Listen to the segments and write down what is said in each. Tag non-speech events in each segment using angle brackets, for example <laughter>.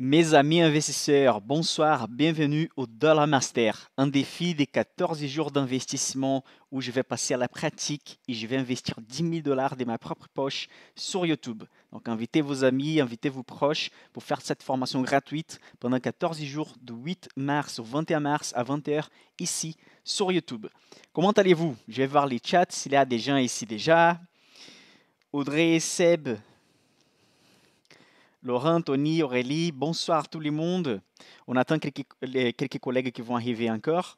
Mes amis investisseurs, bonsoir, bienvenue au Dollar Master, un défi des 14 jours d'investissement où je vais passer à la pratique et je vais investir 10 000 dollars de ma propre poche sur YouTube. Donc invitez vos amis, invitez vos proches pour faire cette formation gratuite pendant 14 jours de 8 mars au 21 mars à 20h ici sur YouTube. Comment allez-vous Je vais voir les chats s'il y a des gens ici déjà. Audrey, Seb, Laurent, Tony, Aurélie, bonsoir tout le monde. On attend quelques, quelques collègues qui vont arriver encore.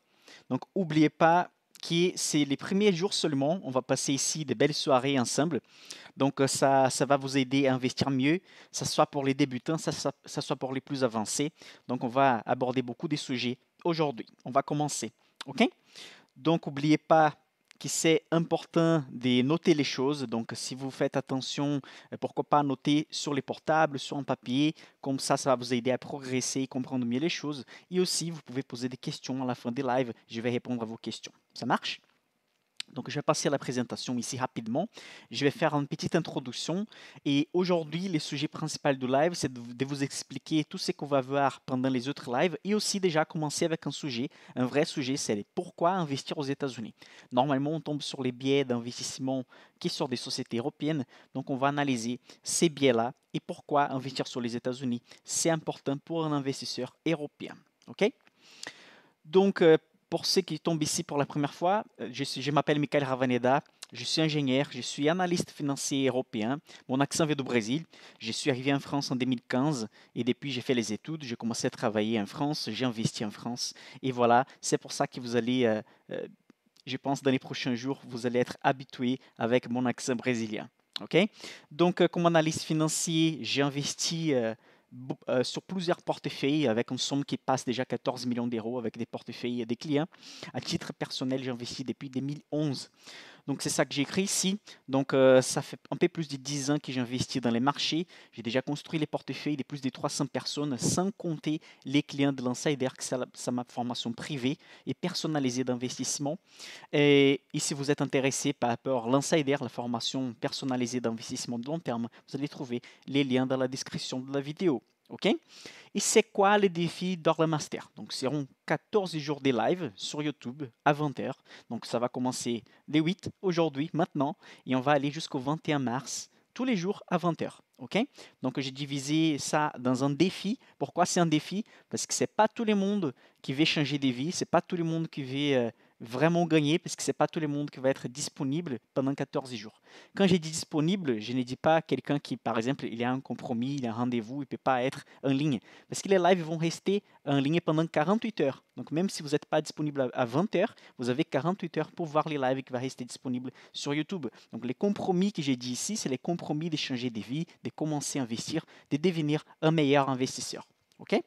Donc, n'oubliez pas que c'est les premiers jours seulement. On va passer ici de belles soirées ensemble. Donc, euh, ça, ça va vous aider à investir mieux, ça soit pour les débutants, ça, ça, soit pour les plus avancés. Donc, on va aborder beaucoup de sujets aujourd'hui. On va commencer. OK? Donc, n'oubliez pas c'est important de noter les choses. Donc, si vous faites attention, euh, pourquoi pas noter sur les portables, sur un papier. Comme ça, ça va vous aider à progresser et comprendre mieux les choses. Et aussi, vous pouvez poser des questions à la fin des lives. Je vais répondre à vos questions. Ça marche donc je vais passer à la présentation ici rapidement. Je vais faire une petite introduction et aujourd'hui le sujet principal du live c'est de vous expliquer tout ce qu'on va voir pendant les autres lives et aussi déjà commencer avec un sujet, un vrai sujet, c'est pourquoi investir aux États-Unis. Normalement on tombe sur les biais d'investissement qui sont des sociétés européennes, donc on va analyser ces biais-là et pourquoi investir sur les États-Unis c'est important pour un investisseur européen. Ok donc, euh, pour ceux qui tombent ici pour la première fois, euh, je, m'appelle Michael Ravaneda, je suis ingénieur, je suis analyste financier européen. Mon accent vient du Brésil. Je suis arrivé en France en 2015 et depuis j'ai fait les études, j'ai commencé à travailler en France, j'ai investi en France. Et voilà, c'est pour ça que vous allez, euh, euh, je pense, dans les prochains jours, vous allez être habitué avec mon accent brésilien. Ok Donc, comme analyste financier, j'ai investi euh, sur plusieurs portefeuilles avec une somme qui passe déjà 14 millions d'euros avec des portefeuilles et des clients. À titre personnel, j'investis depuis 2011. Donc c'est ça que j'ai ici. Donc euh, ça fait un peu plus de 10 ans que j'investis dans les marchés. J'ai déjà construit les portefeuilles de plus de 300 personnes, sans compter les clients de l'insider, que est ma formation privée et personnalisée d'investissement. Et, si vous êtes intéressé par rapport à l'insider, la formation personnalisée d'investissement de long terme, vous allez trouver les liens dans la description de la vidéo. OK? Et c'est quoi le défi d'Orla Master? Donc, seront 14 jours de live sur YouTube à 20h. Donc, ça va commencer dès 8 aujourd'hui, maintenant, et on va aller jusqu'au 21 mars, tous les jours à 20h. OK? Donc, j'ai divisé ça dans un défi. Pourquoi c'est un défi? Parce que c'est pas tout le monde qui veut changer de vie, c'est pas tout le monde qui veut. Euh, vraiment gagner parce que ce n'est pas tout le monde qui va être disponible pendant 14 jours. Quand j'ai dit disponible, je ne dis pas quelqu'un qui, par exemple, il a un compromis, il a un rendez-vous, il ne peut pas être en ligne. Parce que les lives vont rester en ligne pendant 48 heures. Donc même si vous n'êtes pas disponible à 20 heures, vous avez 48 heures pour voir les lives qui vont rester disponibles sur YouTube. Donc les compromis que j'ai dit ici, c'est les compromis de changer de vie, de commencer à investir, de devenir un meilleur investisseur. OK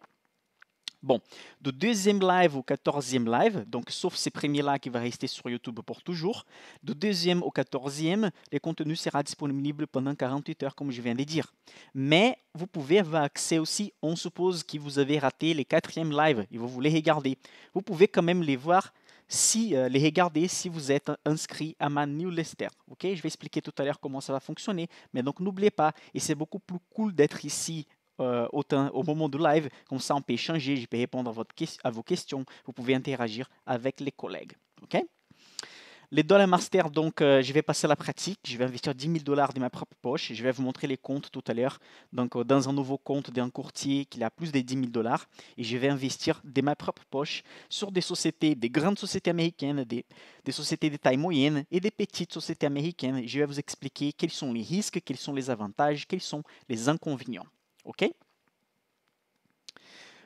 Bon, du deuxième live au quatorzième live, donc sauf ces premiers-là qui vont rester sur YouTube pour toujours, du deuxième au quatorzième, le contenu sera disponible pendant 48 heures, comme je viens de dire. Mais vous pouvez avoir accès aussi, on suppose que vous avez raté les quatrième lives et vous voulez regarder. Vous pouvez quand même les voir si euh, les regarder si vous êtes inscrit à ma newsletter. Ok, je vais expliquer tout à l'heure comment ça va fonctionner, mais donc n'oubliez pas. Et c'est beaucoup plus cool d'être ici euh, au, moment du live. Comme ça, on peut échanger, je peux répondre à, votre, vos questions. Vous pouvez interagir avec les collègues. OK les dollars master, donc euh, je vais passer à la pratique. Je vais investir 10 000 dollars de ma propre poche. Je vais vous montrer les comptes tout à l'heure. Donc, euh, dans un nouveau compte d'un courtier qui a plus de 10 000 dollars. Et je vais investir de ma propre poche sur des sociétés, des grandes sociétés américaines, des, des sociétés de taille moyenne et des petites sociétés américaines. Je vais vous expliquer quels sont les risques, quels sont les avantages, quels sont les inconvénients. OK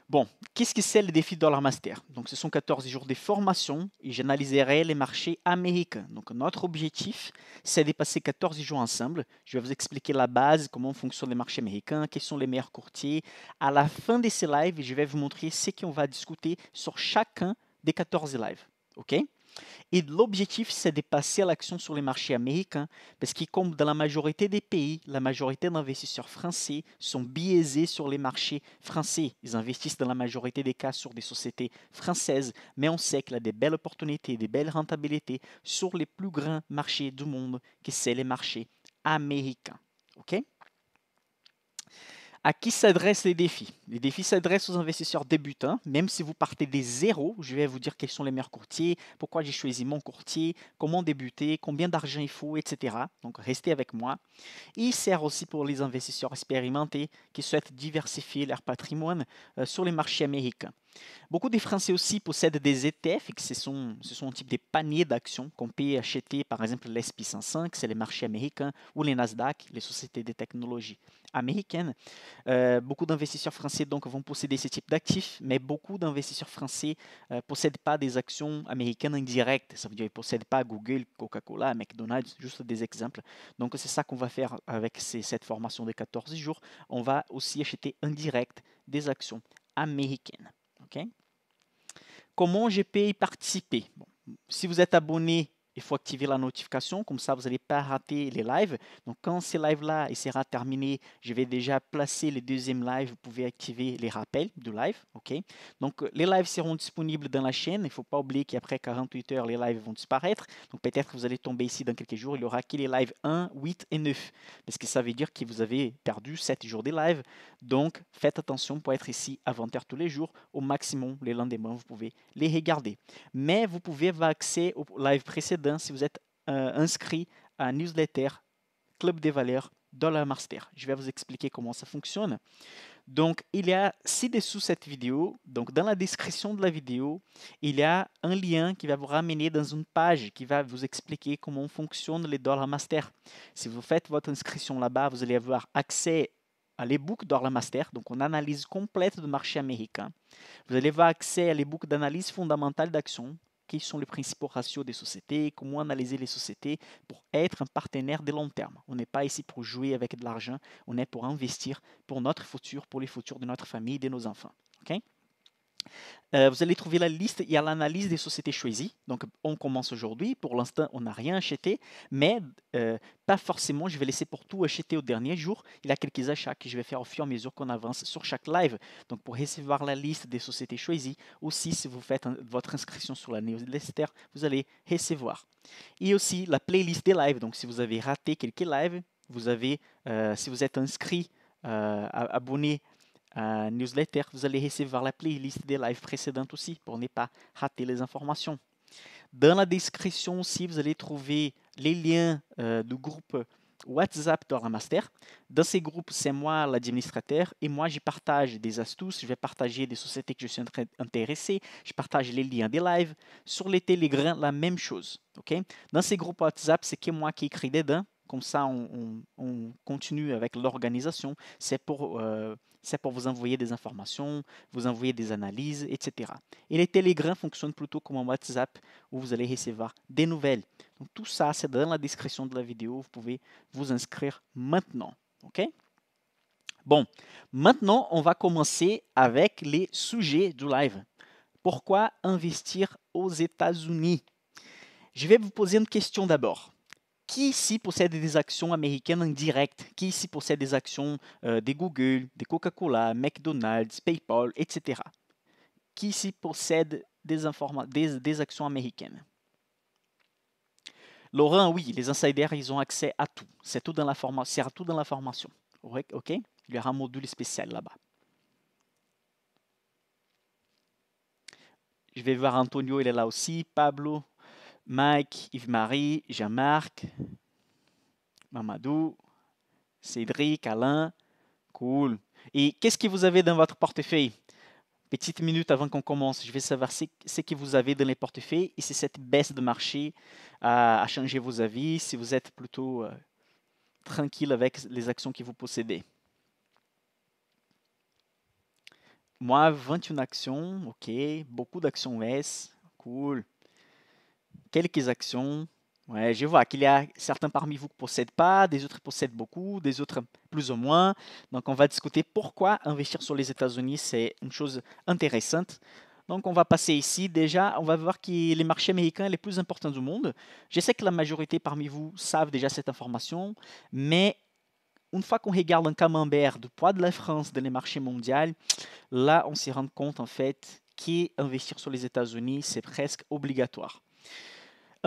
Bon, qu'est-ce que c'est le défi de master Donc, ce sont 14 jours de formation et j'analyserai les marchés américains. Donc, notre objectif, c'est de passer 14 jours ensemble. Je vais vous expliquer la base, comment fonctionnent les marchés américains, quels sont les meilleurs courtiers. À la fin de ces lives, je vais vous montrer ce qu'on va discuter sur chacun des 14 lives. OK et l'objectif, c'est de passer à l'action sur les marchés américains, parce que comme dans la majorité des pays, la majorité d'investisseurs français sont biaisés sur les marchés français. Ils investissent dans la majorité des cas sur des sociétés françaises, mais on sait qu'il y a des belles opportunités, des belles rentabilités sur les plus grands marchés du monde, que c'est les marchés américains. ok à qui s'adressent les défis Les défis s'adressent aux investisseurs débutants. Même si vous partez des zéros, je vais vous dire quels sont les meilleurs courtiers, pourquoi j'ai choisi mon courtier, comment débuter, combien d'argent il faut, etc. Donc restez avec moi. Il sert aussi pour les investisseurs expérimentés qui souhaitent diversifier leur patrimoine euh, sur les marchés américains. Beaucoup des Français aussi possèdent des ETF, et ce sont, ce sont un type de paniers d'actions qu'on peut acheter, par exemple l'SP 500, c'est les marchés américains, ou les Nasdaq, les sociétés de technologie américaines. Euh, beaucoup d'investisseurs français donc vont posséder ce type d'actifs, mais beaucoup d'investisseurs français ne euh, possèdent pas des actions américaines indirectes. Ça veut dire qu'ils ne possèdent pas Google, Coca-Cola, McDonald's, juste des exemples. Donc c'est ça qu'on va faire avec cette formation de 14 jours. On va aussi acheter indirect des actions américaines. Comment je peux y participer Si vous êtes abonné il faut activer la notification, comme ça vous n'allez pas rater les lives. Donc quand ces live là sera terminé, je vais déjà placer les deuxième live. vous pouvez activer les rappels du live. ok Donc les lives seront disponibles dans la chaîne, il ne faut pas oublier qu'après 48 heures, les lives vont disparaître. Donc peut-être que vous allez tomber ici dans quelques jours, il y aura que les lives 1, 8 et 9, parce que ça veut dire que vous avez perdu 7 jours des lives. Donc faites attention pour être ici avant terre tous les jours, au maximum les lendemain, vous pouvez les regarder. Mais vous pouvez avoir accès aux lives précédents si vous êtes euh, inscrit à newsletter Club des Valeurs Dollar Master. Je vais vous expliquer comment ça fonctionne. Donc, il y a ci-dessous cette vidéo, donc dans la description de la vidéo, il y a un lien qui va vous ramener dans une page qui va vous expliquer comment fonctionnent les Dollar Master. Si vous faites votre inscription là-bas, vous allez avoir accès à l'ebook Dollar Master, donc une analyse complète du marché américain. Vous allez avoir accès à l'ebook d'analyse fondamentale d'action, quels sont les principaux ratios des sociétés, comment analyser les sociétés pour être un partenaire de long terme. On n'est pas ici pour jouer avec de l'argent, on est pour investir pour notre futur, pour les futurs de notre famille de nos enfants. Euh, vous allez trouver la liste et l'analyse des sociétés choisies. Donc, on commence aujourd'hui. Pour l'instant, on n'a rien acheté, mais euh, pas forcément. Je vais laisser pour tout acheter au dernier jour. Il y a quelques achats que je vais faire au fur et à mesure qu'on avance sur chaque live. Donc, pour recevoir la liste des sociétés choisies, aussi, si vous faites votre inscription sur la newsletter, vous allez recevoir. Et aussi la playlist des lives. Donc, si vous avez raté quelques lives, vous avez, euh, si vous êtes inscrit, abonné euh, newsletter, vous allez recevoir la playlist des lives précédentes aussi, pour ne pas rater les informations. Dans la description aussi, vous allez trouver les liens euh, du groupe WhatsApp de Master. Dans ces groupes, c'est moi l'administrateur et moi, je partage des astuces, je vais partager des sociétés que je suis intéressé, je partage les liens des lives. Sur les Telegram, la même chose. ok Dans ces groupes WhatsApp, c'est que moi qui écris dedans, comme ça on, on, continue avec l'organisation. C'est pour euh, c'est pour vous envoyer des informations, vous envoyer des analyses, etc. Et les Telegram fonctionnent plutôt comme un WhatsApp où vous allez recevoir des nouvelles. tout ça, c'est dans la description de la vidéo. Vous pouvez vous inscrire maintenant. OK Bon, maintenant, on va commencer avec les sujets du live. Pourquoi investir aux États-Unis Je vais vous poser une question d'abord qui ici possède des actions américaines en direct, qui ici possède des actions euh, des Google, des Coca-Cola, McDonald's, PayPal, etc. Qui ici possède des, actions américaines. Laurent, oui, les insiders, ils ont accès à tout. C'est tout dans la formation. tout dans la formation. Ok Il y aura un module spécial là-bas. Je vais voir Antonio, il est là aussi. Pablo, Mike, Yves-Marie, Jean-Marc, Mamadou, Cédric, Alain. Cool. Et qu'est-ce que vous avez dans votre portefeuille Petite minute avant qu'on commence, je vais savoir ce, que vous avez dans les portefeuilles et si cette baisse de marché a, changé vos avis, si vous êtes plutôt euh, tranquille avec les actions que vous possédez. Moi, 21 actions, ok, beaucoup d'actions S, cool quelques actions. Ouais, je vois qu'il y a certains parmi vous qui possèdent pas, des autres possèdent beaucoup, des autres plus ou moins. Donc on va discuter pourquoi investir sur les États-Unis, c'est une chose intéressante. Donc on va passer ici. Déjà, on va voir que les marchés américains les plus importants du monde. Je sais que la majorité parmi vous savent déjà cette information, mais une fois qu'on regarde un camembert du poids de la France dans les marchés mondiaux, là on se rend compte en fait qu'investir sur les États-Unis, c'est presque obligatoire.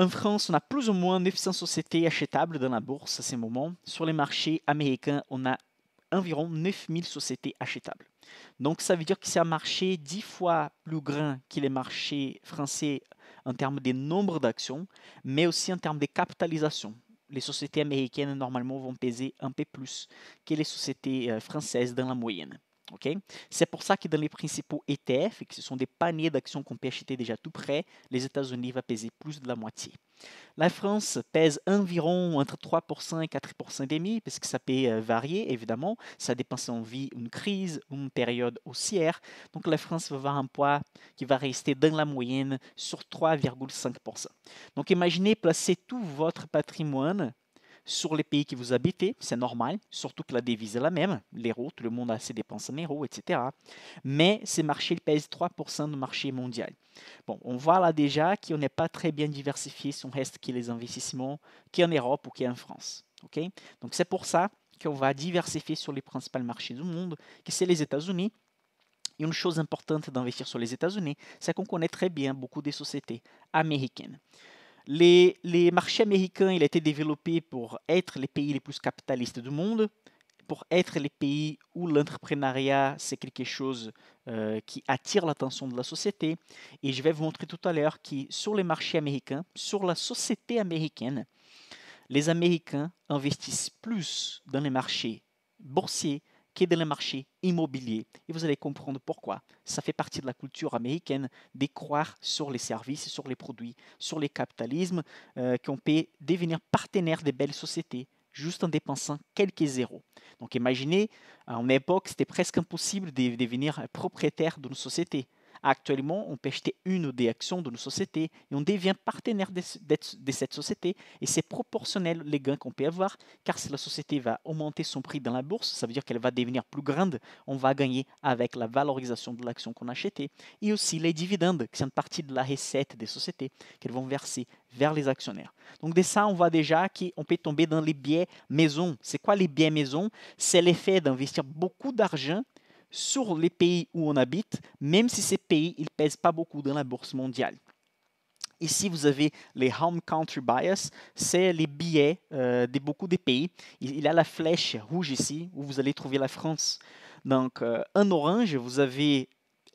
En France, on a plus ou moins 900 sociétés achetables dans la bourse à ce moment. Sur les marchés américains, on a environ 9000 sociétés achetables. Donc ça veut dire que c'est un marché 10 fois plus grand que les marchés français en termes de nombre d'actions, mais aussi en termes de capitalisation. Les sociétés américaines, normalement, vont peser un peu plus que les sociétés euh, françaises dans la moyenne. C'est pour ça que dans les principaux ETF, qui sont des paniers d'actions qu'on peut acheter déjà tout près, les États-Unis vont peser plus de la moitié. La France pèse environ entre 3% et 4% demi, parce que ça peut euh, varier évidemment. Ça dépend si vie une crise, une période haussière. Donc la France va avoir un poids qui va rester dans la moyenne sur 3,5%. Donc imaginez placer tout votre patrimoine sur les pays qui vous habitez, c'est normal, surtout que la devise est la même, l'euro, tout le monde a ses dépenses en euros, etc. Mais ces marchés pèsent 3% du marché mondial. Bon, on voit là déjà qu'on n'est pas très bien diversifié si on reste que les investissements en Europe ou qu'en France. ok Donc c'est pour ça qu'on va diversifier sur les principaux marchés du monde, qui c'est les États-Unis, et une chose importante d'investir sur les États-Unis, c'est qu'on connaît très bien beaucoup des sociétés américaines. Les, marchés américains, il a été développé pour être les pays les plus capitalistes du monde, pour être les pays où l'entrepreneuriat, c'est quelque chose euh, qui attire l'attention de la société. Et je vais vous montrer tout à l'heure que sur les marchés américains, sur la société américaine, les Américains investissent plus dans les marchés boursiers dans le marché immobilier. Et vous allez comprendre pourquoi. Ça fait partie de la culture américaine de croire sur les services, sur les produits, sur les capitalismes, euh, ont peut devenir partenaire des belles sociétés juste en dépensant quelques zéros. Donc imaginez, à une époque, c'était presque impossible de devenir propriétaire d'une société. Actuellement, on peut acheter une ou des actions d'une société et on devient partenaire de, cette société et c'est proportionnel les gains qu'on peut avoir car si la société va augmenter son prix dans la bourse, ça veut dire qu'elle va devenir plus grande, on va gagner avec la valorisation de l'action qu'on a achetée et aussi les dividendes qui sont une partie de la recette des sociétés qu'elles vont verser vers les actionnaires. Donc de ça, on voit déjà qu'on peut tomber dans les biais maison. C'est quoi les biais maison C'est l'effet d'investir beaucoup d'argent sur les pays où on habite, même si ces pays ne pèsent pas beaucoup dans la bourse mondiale. Ici, vous avez les home country bias, c'est les billets euh, de beaucoup de pays. Il, y a la flèche rouge ici où vous allez trouver la France. Donc, euh, en orange, vous avez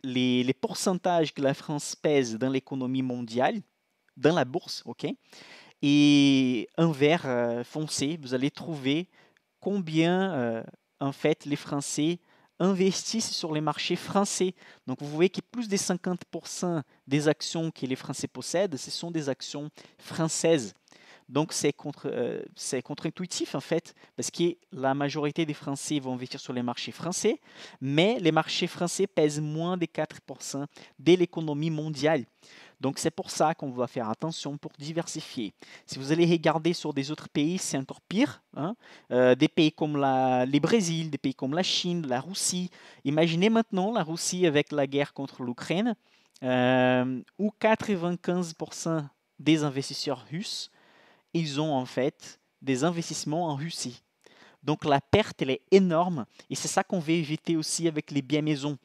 les, pourcentages que la France pèse dans l'économie mondiale, dans la bourse, ok Et en vert euh, foncé, vous allez trouver combien, en fait, les Français investissent sur les marchés français. Donc vous voyez que plus des 50% des actions que les Français possèdent, ce sont des actions françaises. Donc c'est contre, euh, contre-intuitif en fait, parce que la majorité des Français vont investir sur les marchés français, mais les marchés français pèsent moins de 4% de l'économie mondiale. Donc c'est pour ça qu'on va faire attention pour diversifier. Si vous allez regarder sur des autres pays, c'est encore pire. Hein. Euh, des pays comme la, les Brésil, des pays comme la Chine, la Russie. Imaginez maintenant la Russie avec la guerre contre l'Ukraine, euh, où 95% des investisseurs russes, ils ont en fait des investissements en Russie. Donc la perte, elle est énorme et c'est ça qu'on veut éviter aussi avec les biens maison.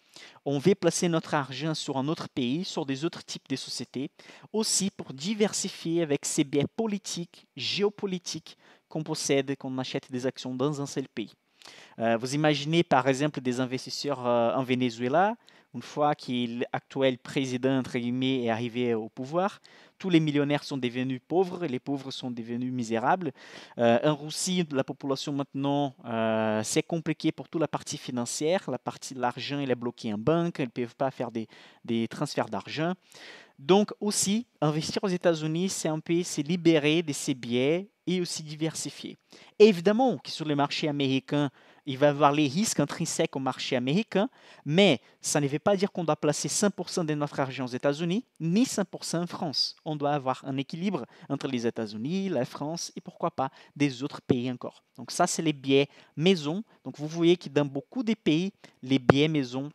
On veut placer notre argent sur un autre pays, sur des autres types de sociétés, aussi pour diversifier avec ces biens politiques, géopolitiques qu'on possède qu'on achète des actions dans un seul pays. Euh, vous imaginez par exemple des investisseurs euh, en Venezuela une fois que actuel « président, entre guillemets, est arrivé au pouvoir, tous les millionnaires sont devenus pauvres, les pauvres sont devenus misérables. Euh, en Russie, la population maintenant, euh, c'est compliqué pour toute la partie financière. La partie de l'argent, elle est bloquée en banque, ils ne peuvent pas faire des, transferts d'argent. Donc aussi, investir aux États-Unis, c'est un pays c'est libéré de ses biais et aussi diversifier. évidemment que sur les marchés américains, il va y avoir les risques intrinsèques au marché américain, mais ça ne veut pas dire qu'on doit placer 100% de notre argent aux États-Unis, ni 100% en France. On doit avoir un équilibre entre les États-Unis, la France et pourquoi pas des autres pays encore. Donc ça, c'est les biais maison. Donc vous voyez que dans beaucoup de pays, les biais maison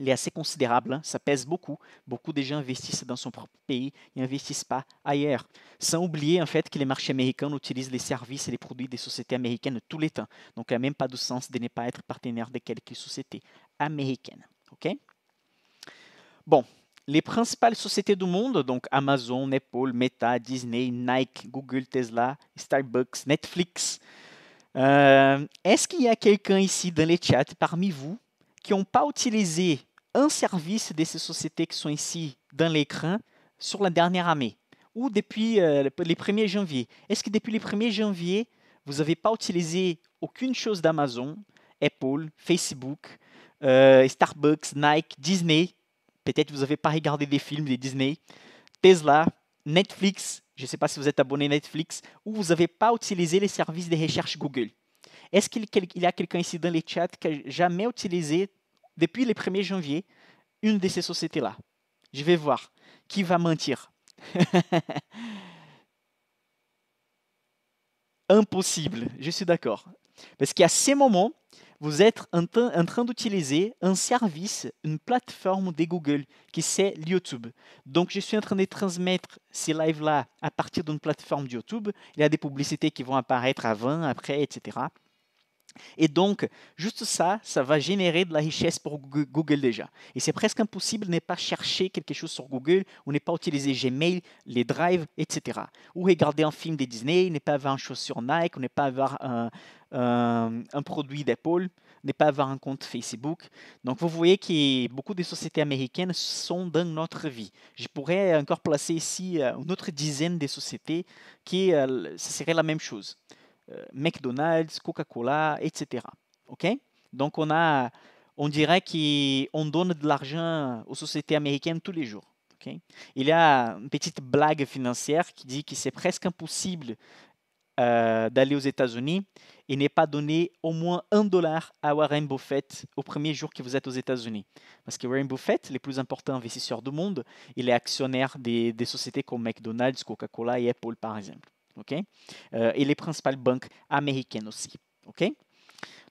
il est assez considérable, hein. ça pèse beaucoup. Beaucoup de gens investissent dans son propre pays et n'investissent pas ailleurs. Sans oublier en fait que les marchés américains utilisent les services et les produits des sociétés américaines tous les temps. Donc il n'y a même pas de sens de ne pas être partenaire de quelques sociétés américaines. Ok Bon, les principales sociétés du monde, donc Amazon, Apple, Meta, Disney, Nike, Google, Tesla, Starbucks, Netflix. Euh, est-ce qu'il y a quelqu'un ici dans les chats parmi vous qui n'ont pas utilisé un service de ces sociétés qui sont ici dans l'écran sur la dernière année ou depuis euh, les 1er janvier. Est-ce que depuis les 1er janvier, vous n'avez pas utilisé aucune chose d'Amazon, Apple, Facebook, euh, Starbucks, Nike, Disney Peut-être vous n'avez pas regardé des films de Disney, Tesla, Netflix, je ne sais pas si vous êtes abonné à Netflix, ou vous n'avez pas utilisé les services de recherche Google. Est-ce qu'il y a quelqu'un ici dans les chats qui n'a jamais utilisé depuis le 1er janvier, une de ces sociétés-là. Je vais voir qui va mentir. <laughs> Impossible, je suis d'accord. Parce qu'à ces moments, vous êtes en, en train d'utiliser un service, une plateforme de Google, qui c'est YouTube. Donc, je suis en train de transmettre ces lives-là à partir d'une plateforme de YouTube. Il y a des publicités qui vont apparaître avant, après, etc. Et donc, juste ça, ça va générer de la richesse pour Google déjà. Et c'est presque impossible de ne pas chercher quelque chose sur Google ou ne pas utiliser Gmail, les drives, etc. Ou regarder un film de Disney, ne pas avoir une chose sur Nike, ou ne pas avoir un, produit d'Apple, ne pas avoir un compte Facebook. Donc, vous voyez que beaucoup des sociétés américaines sont dans notre vie. Je pourrais encore placer ici euh, une autre dizaine de sociétés qui, euh, ce serait la même chose. Euh, McDonald's, Coca-Cola, etc. Ok Donc on a, on dirait qu'on donne de l'argent aux sociétés américaines tous les jours. Il y a une petite blague financière qui dit que c'est presque impossible euh, d'aller aux États-Unis et n'est pas donné au moins un dollar à Warren Buffett au premier jour que vous êtes aux États-Unis. Parce que Warren Buffett, le plus important investisseur du monde, il est actionnaire des sociétés comme McDonald's, Coca-Cola et Apple, par exemple ok? Euh, et les principales banques américaines aussi, ok?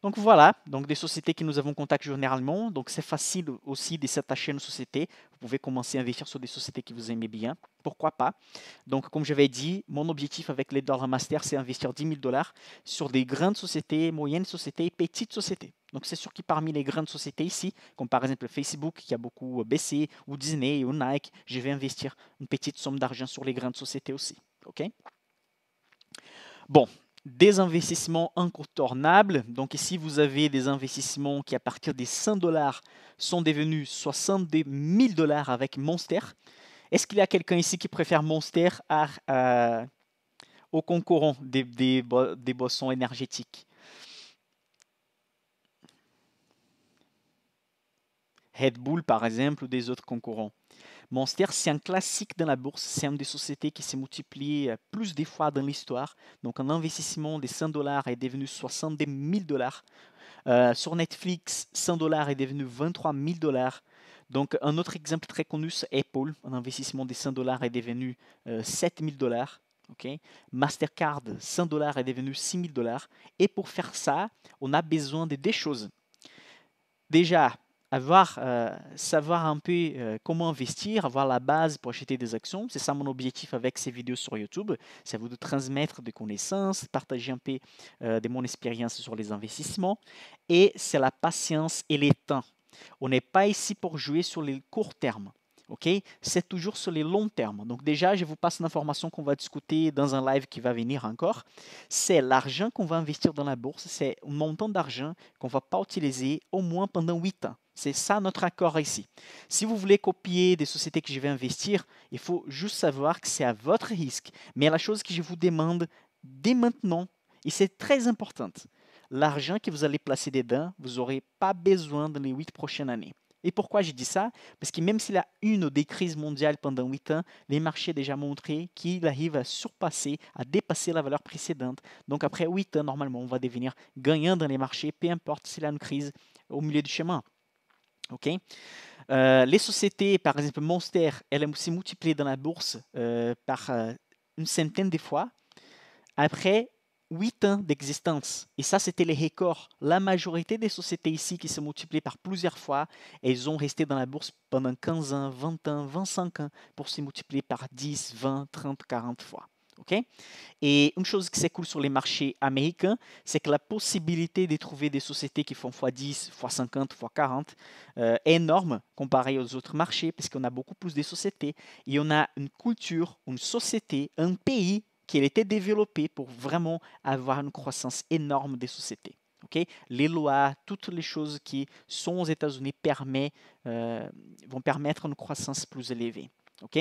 Donc voilà, donc des sociétés que nous avons contact généralement, donc c'est facile aussi de s'attacher à une société. Vous pouvez commencer à investir sur des sociétés que vous aimez bien, pourquoi pas. Donc comme je l'avais dit, mon objectif avec les dollars Master, c'est investir 10 000 dollars sur des grandes sociétés, moyennes sociétés et petites sociétés. Donc c'est sûr que parmi les grandes sociétés ici, comme par exemple Facebook qui a beaucoup baissé, ou Disney ou Nike, je vais investir une petite somme d'argent sur les grandes sociétés aussi. ok Bon, des investissements incontournables. Donc ici, vous avez des investissements qui, à partir des 100 dollars, sont devenus 62 000 dollars avec Monster. Est-ce qu'il y a quelqu'un ici qui préfère Monster à, aux concurrents des, boissons énergétiques Red Bull, par exemple, ou des autres concurrents Monster, c'est un classique dans la bourse, c'est une des sociétés qui s'est multipliée euh, plus des fois dans l'histoire. Donc un investissement de 100 dollars est devenu 70 000 dollars. Euh, sur Netflix, 100 dollars est devenu 23 000 dollars. Donc un autre exemple très connu, c'est Apple. Un investissement de 100 dollars est devenu 7 euh, 000 dollars. Ok? Mastercard, 100 dollars est devenu 6 000 dollars. Et pour faire ça, on a besoin de deux choses. Déjà, avoir, euh, savoir un peu euh, comment investir, avoir la base pour acheter des actions. C'est ça mon objectif avec ces vidéos sur YouTube. C'est à vous de transmettre des connaissances, partager un peu euh, de mon expérience sur les investissements. Et c'est la patience et les temps. On n'est pas ici pour jouer sur les courts termes. ok C'est toujours sur les longs termes. Donc déjà, je vous passe une information qu'on va discuter dans un live qui va venir encore. C'est l'argent qu'on va investir dans la bourse, c'est un montant d'argent qu'on ne va pas utiliser au moins pendant 8 ans. C'est ça notre accord ici. Si vous voulez copier des sociétés que je vais investir, il faut juste savoir que c'est à votre risque. Mais la chose que je vous demande dès maintenant, et c'est très important, l'argent que vous allez placer dedans, vous n'aurez pas besoin dans les huit prochaines années. Et pourquoi je dis ça Parce que même s'il y a une ou des crises mondiales pendant huit ans, les marchés ont déjà montré qu'ils arrivent à surpasser, à dépasser la valeur précédente. Donc après 8 ans, normalement, on va devenir gagnant dans les marchés, peu importe s'il y a une crise au milieu du chemin. Euh, les sociétés, par exemple Monster, elle s'est multipliée dans la bourse euh, par euh, une centaine de fois après 8 ans d'existence. Et ça, c'était les records. La majorité des sociétés ici qui se multiplient par plusieurs fois, elles ont resté dans la bourse pendant 15 ans, 20 ans, 25 ans pour se multiplier par 10, 20, 30, 40 fois. Ok, Et une chose qui s'écoule sur les marchés américains, c'est que la possibilité de trouver des sociétés qui font x10, x50, x40 est énorme comparée aux autres marchés, parce qu'on a beaucoup plus de sociétés. Et on a une culture, une société, un pays qui a été développé pour vraiment avoir une croissance énorme des sociétés. Ok, Les lois, toutes les choses qui sont aux États-Unis euh, vont permettre une croissance plus élevée. Ok.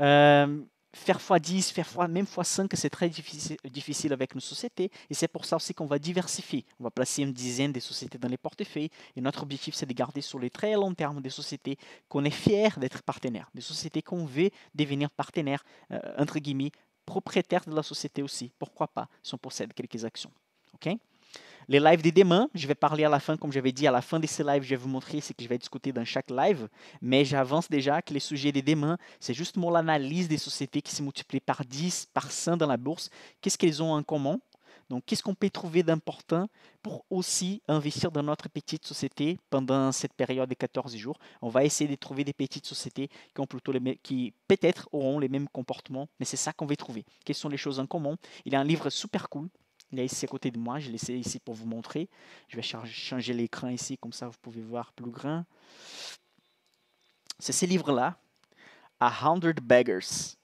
Euh, faire fois 10 faire fois, même fois 5 c'est très difficile, avec nos sociétés. Et c'est pour ça aussi qu'on va diversifier. On va placer une dizaine de sociétés dans les portefeuilles. Et notre objectif, c'est de garder sur les très long terme des sociétés qu'on est fier d'être partenaire, des sociétés qu'on veut devenir partenaire, euh, entre guillemets, propriétaire de la société aussi. Pourquoi pas, si on possède quelques actions. ok les lives de demain, je vais parler à la fin, comme j'avais dit, à la fin de ces lives, je vais vous montrer ce que je vais discuter dans chaque live, mais j'avance déjà que les sujets de demain, c'est justement l'analyse des sociétés qui se multiplient par 10, par 100 dans la bourse. Qu'est-ce qu'elles ont en commun donc, qu'est-ce qu'on peut trouver d'important pour aussi investir dans notre petite société pendant cette période de 14 jours On va essayer de trouver des petites sociétés qui ont plutôt qui peut-être auront les mêmes comportements, mais c'est ça qu'on va trouver. Quelles sont les choses en commun Il y a un livre super cool il est ici à côté de moi, je l'ai laissé ici pour vous montrer. Je vais changer l'écran ici, comme ça vous pouvez voir plus grand. C'est ce livre-là, A Hundred Beggars.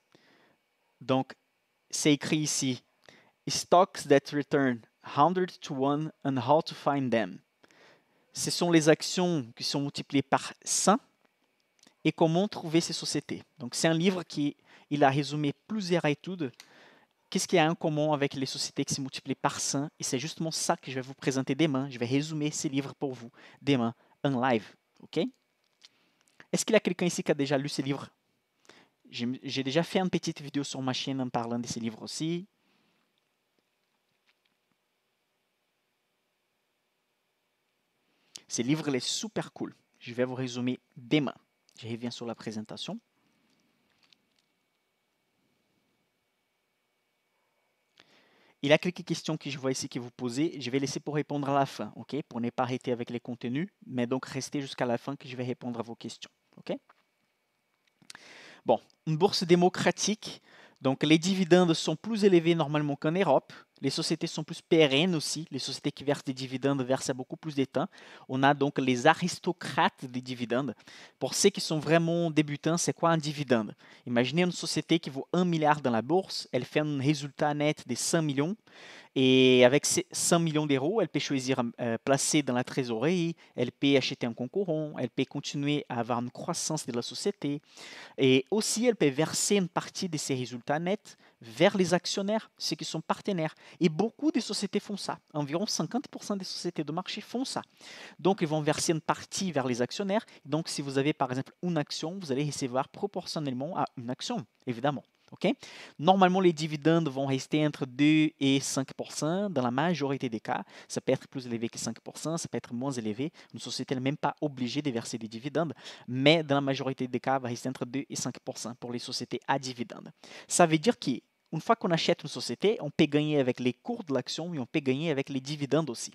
Donc, c'est écrit ici, Stocks that return 100 to 1 and how to find them. Ce sont les actions qui sont multipliées par 100 et comment trouver ces sociétés. Donc, c'est un livre qui il a résumé plusieurs études Qu'est-ce qu'il y a en commun avec les sociétés qui se multiplient par 100 Et c'est justement ça que je vais vous présenter demain. Je vais résumer ce livre pour vous demain en live. OK Est-ce qu'il y a quelqu'un ici qui a déjà lu ce livre J'ai déjà fait une petite vidéo sur ma chaîne en parlant de ce livres aussi. Ces livres, est super cool. Je vais vous résumer demain. Je reviens sur la présentation. Il y a quelques questions que je vois ici que vous posez. Je vais laisser pour répondre à la fin, ok Pour ne pas arrêter avec les contenus, mais donc restez jusqu'à la fin que je vais répondre à vos questions, ok Bon, une bourse démocratique. Donc les dividendes sont plus élevés normalement qu'en Europe. Les sociétés sont plus pérennes aussi. Les sociétés qui versent des dividendes versent beaucoup plus d'états. On a donc les aristocrates des dividendes. Pour ceux qui sont vraiment débutants, c'est quoi un dividende Imaginez une société qui vaut 1 milliard dans la bourse. Elle fait un résultat net de 100 millions. Et avec ces 100 millions d'euros, elle peut choisir de euh, placer dans la trésorerie, elle peut acheter un concurrent, elle peut continuer à avoir une croissance de la société. Et aussi, elle peut verser une partie de ses résultats nets vers les actionnaires, ceux qui sont partenaires. Et beaucoup de sociétés font ça. Environ 50% des sociétés de marché font ça. Donc, ils vont verser une partie vers les actionnaires. Donc, si vous avez par exemple une action, vous allez recevoir proportionnellement à une action, évidemment. Ok, Normalement, les dividendes vont rester entre 2 et 5 Dans la majorité des cas, ça peut être plus élevé que 5 ça peut être moins élevé. Une société n'est même pas obligée de verser des dividendes, mais dans la majorité des cas, va rester entre 2 et 5 pour les sociétés à dividendes. Ça veut dire qu'une une fois qu'on achète une société, on peut gagner avec les cours de l'action et on peut gagner avec les dividendes aussi.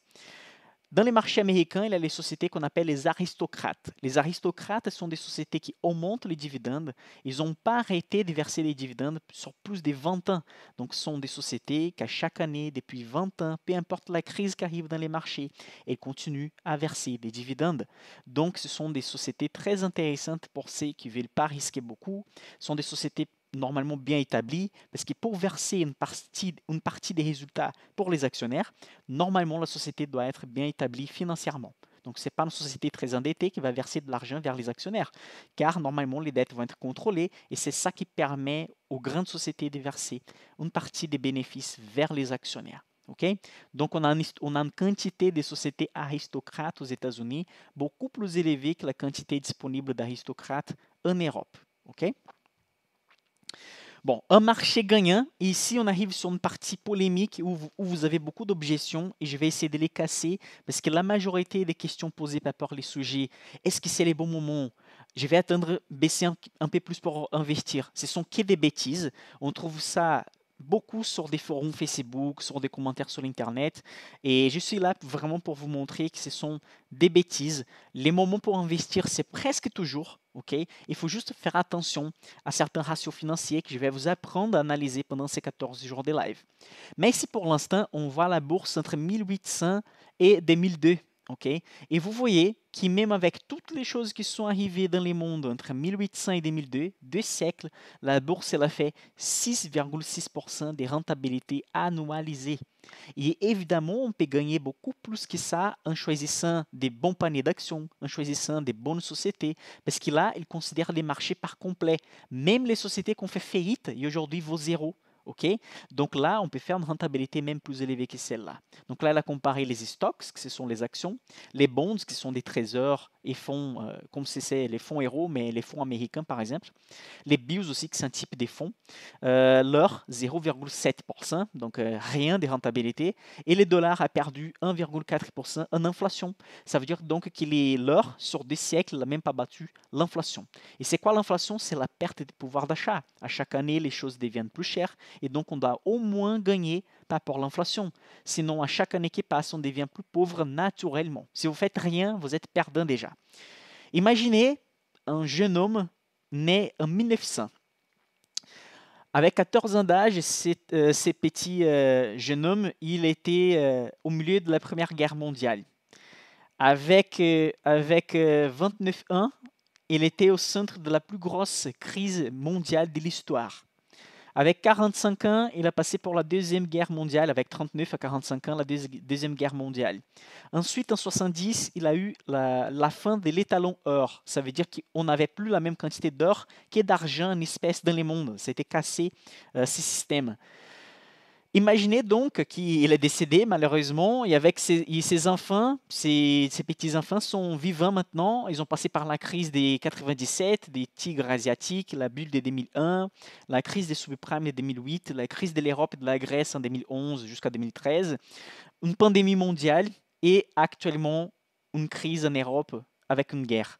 Dans les marchés américains, il y a les sociétés qu'on appelle les aristocrates. Les aristocrates sont des sociétés qui augmentent les dividendes. Ils n'ont pas arrêté de verser les dividendes sur plus de 20 ans. Donc, ce sont des sociétés qu'à chaque année, depuis 20 ans, peu importe la crise qui arrive dans les marchés, elles continuent à verser des dividendes. Donc, ce sont des sociétés très intéressantes pour ceux qui ne veulent pas risquer beaucoup. Ce sont des sociétés normalement bien établi, parce que pour verser une partie, une partie des résultats pour les actionnaires, normalement la société doit être bien établie financièrement. Donc ce n'est pas une société très endettée qui va verser de l'argent vers les actionnaires, car normalement les dettes vont être contrôlées et c'est ça qui permet aux grandes sociétés de verser une partie des bénéfices vers les actionnaires. Ok? Donc on a, une, on a une quantité de sociétés aristocrates aux États-Unis beaucoup plus élevée que la quantité disponible d'aristocrates en Europe. OK Bon, un marché gagnant. ici, on arrive sur une partie polémique où vous, avez beaucoup d'objections et je vais essayer de les casser parce que la majorité des questions posées par les sujets, est-ce que c'est les bons moments Je vais attendre, baisser un, peu plus pour investir. Ce sont que des bêtises. On trouve ça beaucoup sur des forums Facebook, sur des commentaires sur l'Internet, Et je suis là vraiment pour vous montrer que ce sont des bêtises. Les moments pour investir, c'est presque toujours. ok Il faut juste faire attention à certains ratios financiers que je vais vous apprendre à analyser pendant ces 14 jours de live. Mais si pour l'instant, on voit la bourse entre 1800 et 2002, et vous voyez que même avec toutes les choses qui sont arrivées dans le monde entre 1800 et 2002, deux siècles, la bourse elle a fait 6,6% de rentabilité annualisée. Et évidemment, on peut gagner beaucoup plus que ça en choisissant des bons paniers d'actions, en choisissant des bonnes sociétés, parce que là, ils considèrent les marchés par complet. Même les sociétés qu'on fait faillite, et aujourd'hui vaut zéro, OK Donc là, on peut faire une rentabilité même plus élevée que celle-là. Donc là, elle a comparé les stocks, ce sont les actions, les bonds, qui sont des trésors et fonds, euh, comme c'est les fonds héros, mais les fonds américains, par exemple. Les bills aussi, qui sont un type de fonds. Euh, L'or, 0,7%, donc euh, rien de rentabilité. Et les dollars a perdu 1,4% en inflation. Ça veut dire donc qu'il est l'or, sur des siècles, n'a même pas battu l'inflation. Et c'est quoi l'inflation C'est la perte de pouvoir d'achat. À chaque année, les choses deviennent plus chères et donc, on doit au moins gagner par rapport à l'inflation. Sinon, à chaque année qui passe, on devient plus pauvre naturellement. Si vous faites rien, vous êtes perdant déjà. Imaginez un jeune homme né en 1900. Avec 14 ans d'âge, euh, ce petit euh, jeune homme, il était euh, au milieu de la Première Guerre mondiale. Avec, avec 29 ans, il était au centre de la plus grosse crise mondiale de l'histoire. Avec 45 ans, il a passé pour la Deuxième Guerre mondiale, avec 39 à 45 ans, la Deuxième Guerre mondiale. Ensuite, en 70, il a eu la, fin de l'étalon or. Ça veut dire qu'on n'avait plus la même quantité d'or que d'argent en espèces dans le monde. C'était cassé euh, ce système. Imaginez donc qu'il est décédé malheureusement et avec ses, enfants, ses, petits-enfants sont vivants maintenant. Ils ont passé par la crise des 97, des tigres asiatiques, la bulle de 2001, la crise des subprimes de 2008, la crise de l'Europe et de la Grèce en 2011 jusqu'à 2013, une pandémie mondiale et actuellement une crise en Europe avec une guerre.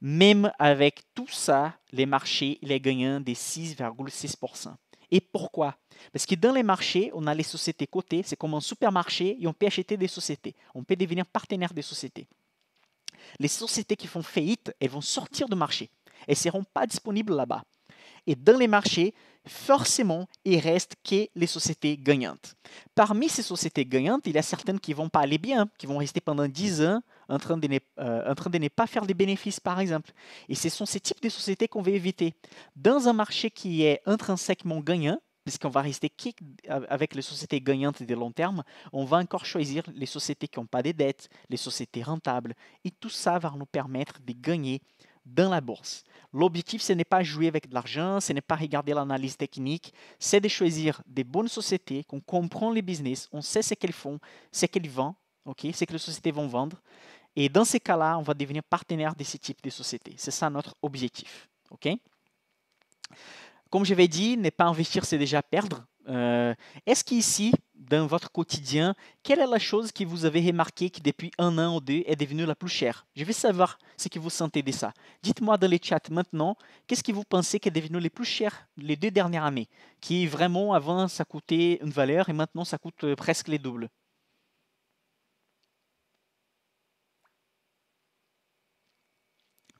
Même avec tout ça, les marchés, les gagnants des 6,6%. Et pourquoi Parce que dans les marchés, on a les sociétés cotées, c'est comme un supermarché et on peut acheter des sociétés. On peut devenir partenaire des sociétés. Les sociétés qui font faillite, elles vont sortir du marché. Elles ne seront pas disponibles là-bas. Et dans les marchés, forcément, il reste que les sociétés gagnantes. Parmi ces sociétés gagnantes, il y a certaines qui vont pas aller bien, qui vont rester pendant 10 ans en train de ne, euh, en train de pas faire des bénéfices, par exemple. Et ce sont ces types de sociétés qu'on veut éviter. Dans un marché qui est intrinsèquement gagnant, puisqu'on va rester avec les sociétés gagnantes de long terme, on va encore choisir les sociétés qui n'ont pas de dettes, les sociétés rentables, et tout ça va nous permettre de gagner dans la bourse. L'objectif, ce n'est pas jouer avec de l'argent, ce n'est pas regarder l'analyse technique, c'est de choisir des bonnes sociétés, qu'on comprend les business, on sait ce qu'elles font, ce qu'elles vendent, ok, ce que les sociétés vont vendre, et dans ces cas-là, on va devenir partenaire de ce type de société. C'est ça notre objectif. OK Comme je l'ai dit, ne pas investir, c'est déjà perdre. Euh, est-ce qu'ici, dans votre quotidien, quelle est la chose que vous avez remarqué qui depuis un an ou deux est devenue la plus chère Je veux savoir ce que vous sentez de ça. Dites-moi dans les chats maintenant, qu'est-ce que vous pensez qui est devenu le plus cher les deux dernières années Qui vraiment, avant, ça coûtait une valeur et maintenant, ça coûte euh, presque les doubles.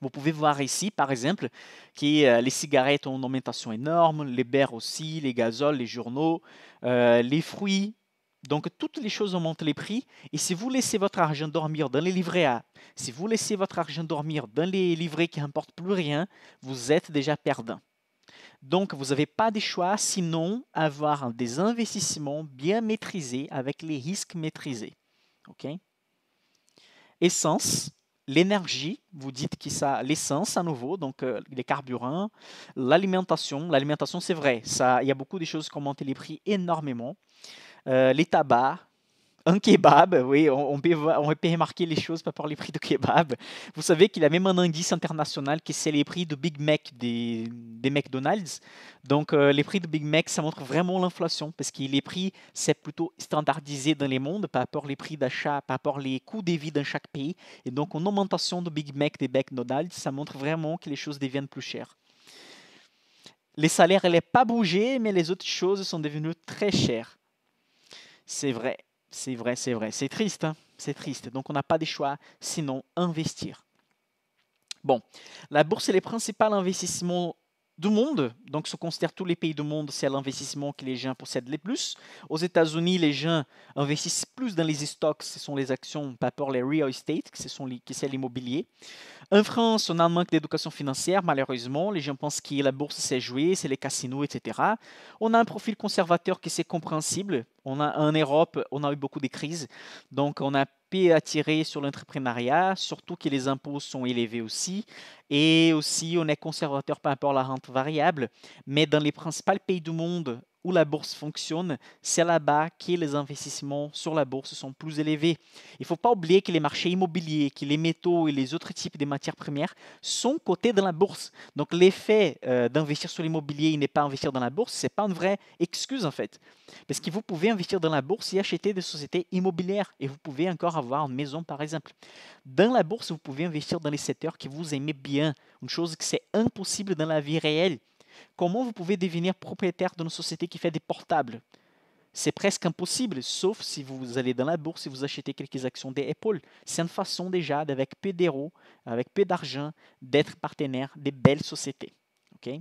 Vous pouvez voir ici, par exemple, que euh, les cigarettes ont une augmentation énorme, les bières aussi, les gazoles, les journaux, euh, les fruits. Donc, toutes les choses augmentent les prix. Et si vous laissez votre argent dormir dans les livrets A, si vous laissez votre argent dormir dans les livrets qui n'importent plus rien, vous êtes déjà perdant. Donc, vous n'avez pas de choix sinon avoir des investissements bien maîtrisés avec les risques maîtrisés. OK Essence, l'énergie, vous dites que ça, l'essence à nouveau, donc euh, les carburants, l'alimentation. L'alimentation, c'est vrai, ça, il y a beaucoup de choses qui ont monté les prix énormément. Euh, les tabacs, un kebab, oui, on, peut, on remarquer les choses par rapport les prix de kebab. Vous savez qu'il y a même un indice international qui c'est les prix de Big Mac des, McDonald's. Donc euh, les prix de Big Mac, ça montre vraiment l'inflation parce que les prix, c'est plutôt standardisé dans les mondes par rapport aux prix d'achat, par rapport aux coûts de vie dans chaque pays. Et donc en augmentation de Big Mac des McDonald's, ça montre vraiment que les choses deviennent plus chères. Les salaires, n'ont pas bougé, mais les autres choses sont devenues très chères. C'est vrai. C'est vrai, c'est vrai. C'est triste, hein. c'est triste. Donc on n'a pas de choix sinon investir. Bon, la bourse est le principal investissement du monde, donc se considère tous les pays du monde, c'est l'investissement que les gens possèdent le plus. Aux États-Unis, les gens investissent plus dans les stocks, ce sont les actions, pas pour les real estate, qui sont les, c'est l'immobilier. En France, on a un manque d'éducation financière, malheureusement. Les gens pensent que la bourse, c'est jouer, c'est les casinos, etc. On a un profil conservateur qui c'est compréhensible. On a, en Europe, on a eu beaucoup de crises, donc on a attiré sur l'entrepreneuriat, surtout que les impôts sont élevés aussi. Et aussi, on est conservateur par rapport à la rente variable. Mais dans les principaux pays du monde, où la bourse fonctionne, c'est là-bas que les investissements sur la bourse sont plus élevés. Il ne faut pas oublier que les marchés immobiliers, que les métaux et les autres types de matières premières sont cotés dans la bourse. Donc l'effet euh, d'investir sur l'immobilier et n'est pas investir dans la bourse, ce n'est pas une vraie excuse en fait. Parce que vous pouvez investir dans la bourse et acheter des sociétés immobilières et vous pouvez encore avoir une maison par exemple. Dans la bourse, vous pouvez investir dans les secteurs qui vous aimez bien, une chose qui c'est impossible dans la vie réelle. Comment vous pouvez devenir propriétaire d'une société qui fait des portables C'est presque impossible, sauf si vous allez dans la bourse et vous achetez quelques actions d'Apple. C'est une façon déjà, avec peu d'euros, avec peu d'argent, d'être partenaire des belles sociétés. Ok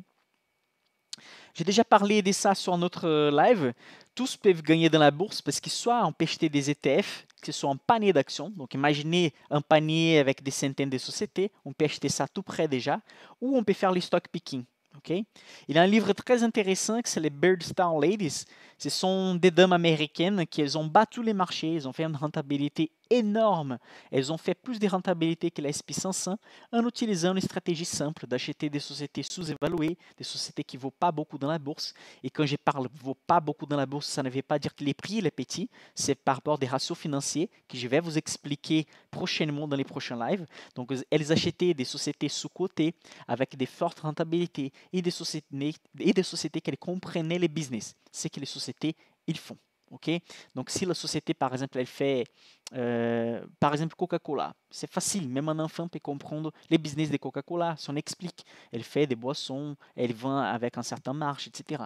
j'ai déjà parlé de ça sur notre euh, live. Tous peuvent gagner dans la bourse parce qu'ils soit en peut des ETF, que ce soit un panier d'actions. Donc imaginez un panier avec des centaines de sociétés, on peut acheter ça tout près déjà. Ou on peut faire les stock picking. Il Il a un livre très intéressant qui s'appelle Bird Star Ladies, ce sont des dames américaines qui elles ont battu les marchés, elles ont fait une rentabilité énorme. Elles ont fait plus de rentabilité que la SP500 en utilisant une stratégie simple d'acheter des sociétés sous-évaluées, des sociétés qui ne vaut pas beaucoup dans la bourse. Et quand je parle vaut pas beaucoup dans la bourse, ça ne veut pas dire que les prix les petits, c'est par rapport des ratios financiers que je vais vous expliquer prochainement dans les prochains lives. Donc elles achetaient des sociétés sous-cotées avec des fortes rentabilités et des sociétés, et des sociétés qu'elles comprenaient les business. C'est que les sociétés ils font. ok Donc, si la société, par exemple, elle fait, euh, par exemple, Coca-Cola, c'est facile, même un enfant peut comprendre les business de Coca-Cola, si on explique. Elle fait des boissons, elle vend avec un certain marche, etc.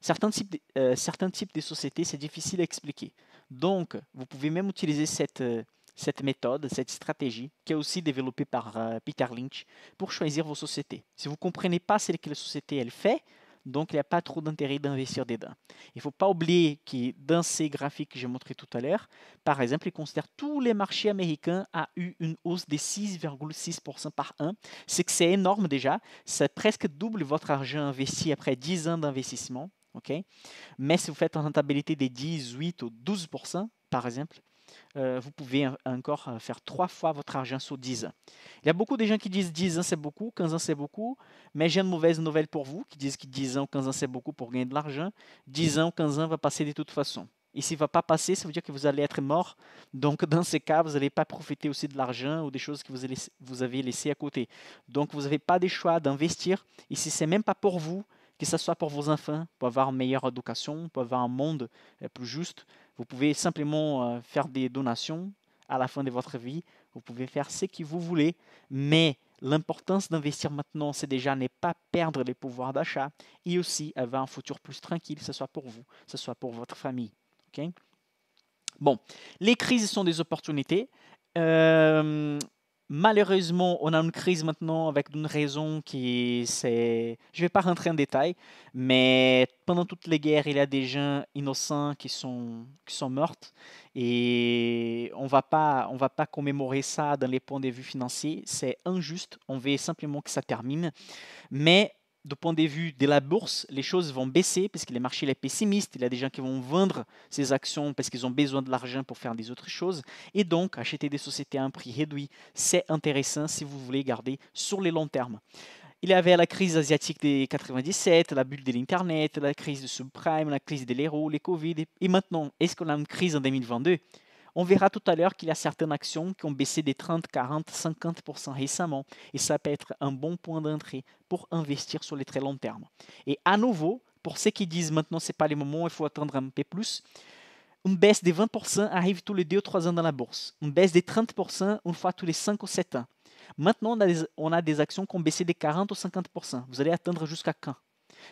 Certains types de, euh, certains types de sociétés, c'est difficile à expliquer. Donc, vous pouvez même utiliser cette, euh, cette méthode, cette stratégie, qui est aussi développée par Peter Lynch, pour choisir vos sociétés. Si vous ne comprenez pas ce que la société elle fait, donc il n'y a pas trop d'intérêt d'investir dedans. Il ne faut pas oublier que dans ces graphiques que j'ai montrés tout à l'heure, par exemple, ils considèrent tous les marchés américains a eu une hausse de 6,6% par an. C'est que c'est énorme déjà, c'est presque double votre argent investi après 10 ans d'investissement. ok? Mais si vous faites une rentabilité de 18 ou 12%, par exemple, euh, vous pouvez encore euh, faire trois fois votre argent sur 10 ans. Il y a beaucoup de gens qui disent 10 ans c'est beaucoup, 15 ans c'est beaucoup, mais j'ai une mauvaise nouvelle pour vous qui disent que 10 ans ou 15 ans c'est beaucoup pour gagner de l'argent. 10 ans ou 15 ans va passer de toute façon. Et s'il ne va pas passer, ça veut dire que vous allez être mort. Donc, dans ces cas, vous n'allez pas profiter aussi de l'argent ou des choses que vous, avez, vous avez laissées à côté. Donc, vous n'avez pas de choix d'investir. Et si ce n'est même pas pour vous, que ce soit pour vos enfants, pour avoir une meilleure éducation, pour avoir un monde euh, plus juste, vous pouvez simplement euh, faire des donations à la fin de votre vie. Vous pouvez faire ce que vous voulez, mais l'importance d'investir maintenant, c'est déjà ne pas perdre les pouvoirs d'achat et aussi avoir un futur plus tranquille, que ce soit pour vous, que ce soit pour votre famille. bon, les crises sont des opportunités. Euh, malheureusement, on a une crise maintenant avec une raison qui c'est. Je ne vais pas rentrer en détail, mais pendant toutes les guerres, il y a des gens innocents qui sont, qui sont morts. Et on ne va pas commémorer ça dans les points de vue financiers. C'est injuste. On veut simplement que ça termine. Mais du point de vue de la bourse, les choses vont baisser parce que les marchés sont pessimistes. Il y a des gens qui vont vendre ces actions parce qu'ils ont besoin de l'argent pour faire des autres choses. Et donc, acheter des sociétés à un prix réduit, c'est intéressant si vous voulez garder sur le long terme. Il y avait la crise asiatique des 97, la bulle de l'Internet, la crise de subprime, la crise de l'euro, les Covid. Et maintenant, est-ce qu'on a une crise en 2022 on verra tout à l'heure qu'il y a certaines actions qui ont baissé des 30, 40, 50% récemment, et ça peut être un bon point d'entrée pour investir sur les très longs termes. Et à nouveau, pour ceux qui disent maintenant ce n'est pas le moment, il faut attendre un peu plus, une baisse de 20% arrive tous les 2 ou 3 ans dans la bourse, une baisse de 30% une fois tous les 5 ou 7 ans. Maintenant, on a des, actions qui ont baissé des 40 ou 50%. Vous allez attendre jusqu'à quand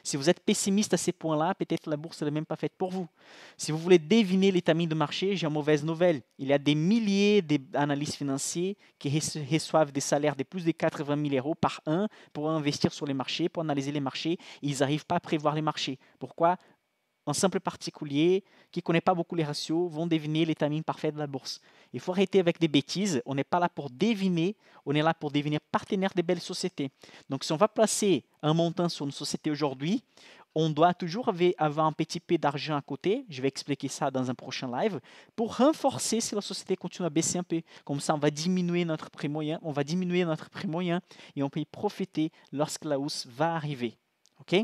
si vous êtes pessimiste à ces points-là, peut-être la bourse n'est même pas faite pour vous. Si vous voulez deviner les tamis de marché, j'ai une mauvaise nouvelle. Il y a des milliers d'analystes financiers qui reçoivent des salaires de plus de 80 000 euros par an pour investir sur les marchés, pour analyser les marchés. Ils n'arrivent pas à prévoir les marchés. Pourquoi un simple particulier qui ne connaît pas beaucoup les ratios vont deviner les timings parfait de la bourse. Il faut arrêter avec des bêtises. On n'est pas là pour deviner, on est là pour devenir partenaire des belles sociétés. Donc si on va placer un montant sur une société aujourd'hui, on doit toujours avoir un petit peu d'argent à côté, je vais expliquer ça dans un prochain live, pour renforcer si la société continue à baisser un peu. Comme ça, on va diminuer notre prix moyen, on va diminuer notre prix moyen et on peut y profiter lorsque la hausse va arriver. OK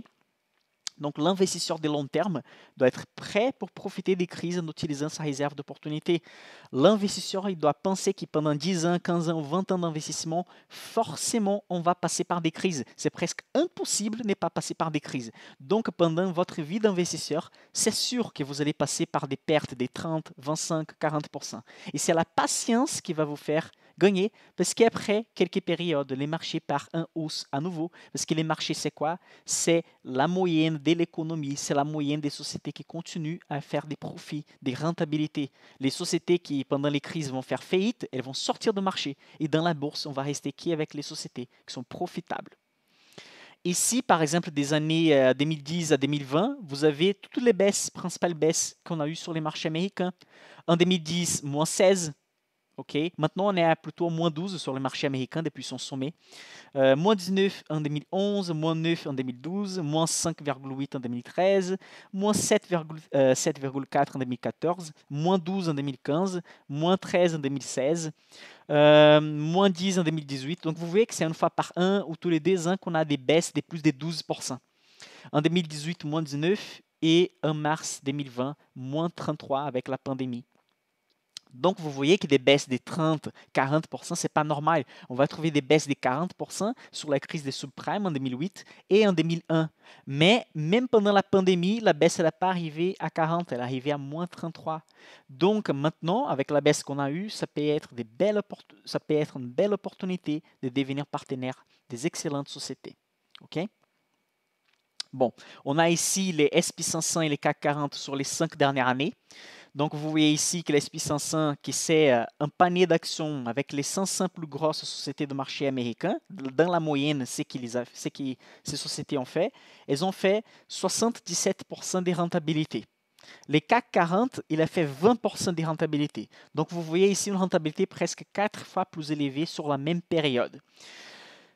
donc l'investisseur de long terme doit être prêt pour profiter des crises en utilisant sa réserve d'opportunité. L'investisseur doit penser que pendant 10 ans, 15 ans, 20 ans d'investissement, forcément on va passer par des crises. C'est presque impossible de ne pas passer par des crises. Donc pendant votre vie d'investisseur, c'est sûr que vous allez passer par des pertes des 30, 25, 40%. Et c'est la patience qui va vous faire gagner parce qu'après quelques périodes, les marchés partent en hausse à nouveau. Parce que les marchés, c'est quoi C'est la moyenne de l'économie, c'est la moyenne des sociétés qui continuent à faire des profits, des rentabilités. Les sociétés qui, pendant les crises, vont faire faillite, elles vont sortir de marché. Et dans la bourse, on va rester qui avec les sociétés qui sont profitables. Ici, par exemple, des années 2010 euh, à 2020, vous avez toutes les baisses, principales baisses qu'on a eues sur les marchés américains. En 2010, moins 16, Ok, Maintenant, on est à plutôt moins 12 sur le marché américain depuis son sommet. Euh, moins 19 en 2011, moins 9 en 2012, moins 5,8 en 2013, moins 7,4 euh, en 2014, moins 12 en 2015, moins 13 en 2016, euh, moins 10 en 2018. Donc vous voyez que c'est une fois par un ou tous les deux ans qu'on a des baisses de plus de 12%. En 2018, moins 19 et en mars 2020, moins 33 avec la pandémie. Donc, vous voyez que des baisses des 30, 40%, n'est pas normal. On va trouver des baisses des 40% sur la crise des subprimes en 2008 et en 2001. Mais même pendant la pandémie, la baisse n'est pas arrivée à 40, elle est arrivée à moins 33. Donc maintenant, avec la baisse qu'on a eue, ça peut, être une belle opportunité de devenir partenaire des excellentes sociétés. OK Bon, on a ici les SP500 et les CAC 40 sur les cinq dernières années. Donc vous voyez ici que l'SP 500, qui c'est euh, un panier d'actions avec les 100 plus grosses sociétés de marché américain, dans la moyenne, c'est ce que ces sociétés ont fait, elles ont fait 77% de rentabilité. Les CAC 40, il a fait 20% de rentabilité. Donc vous voyez ici une rentabilité presque 4 fois plus élevée sur la même période.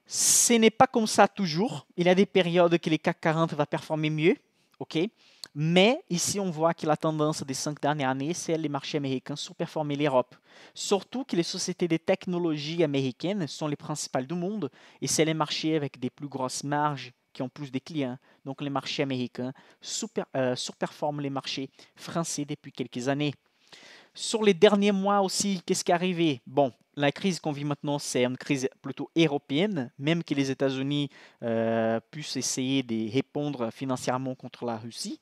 Ce n'est pas comme ça toujours. Il y a des périodes que les CAC 40 va performer mieux, ok mais ici, on voit que la tendance des cinq dernières années, c'est les marchés américains surperformer l'Europe. Surtout que les sociétés de technologie américaines sont les principales du monde et c'est les marchés avec des plus grosses marges qui ont plus de clients. Donc les marchés américains super, euh, surperforment les marchés français depuis quelques années. Sur les derniers mois aussi, qu'est-ce qui est arrivé Bon, la crise qu'on vit maintenant, c'est une crise plutôt européenne, même que les États-Unis euh, puissent essayer de répondre financièrement contre la Russie.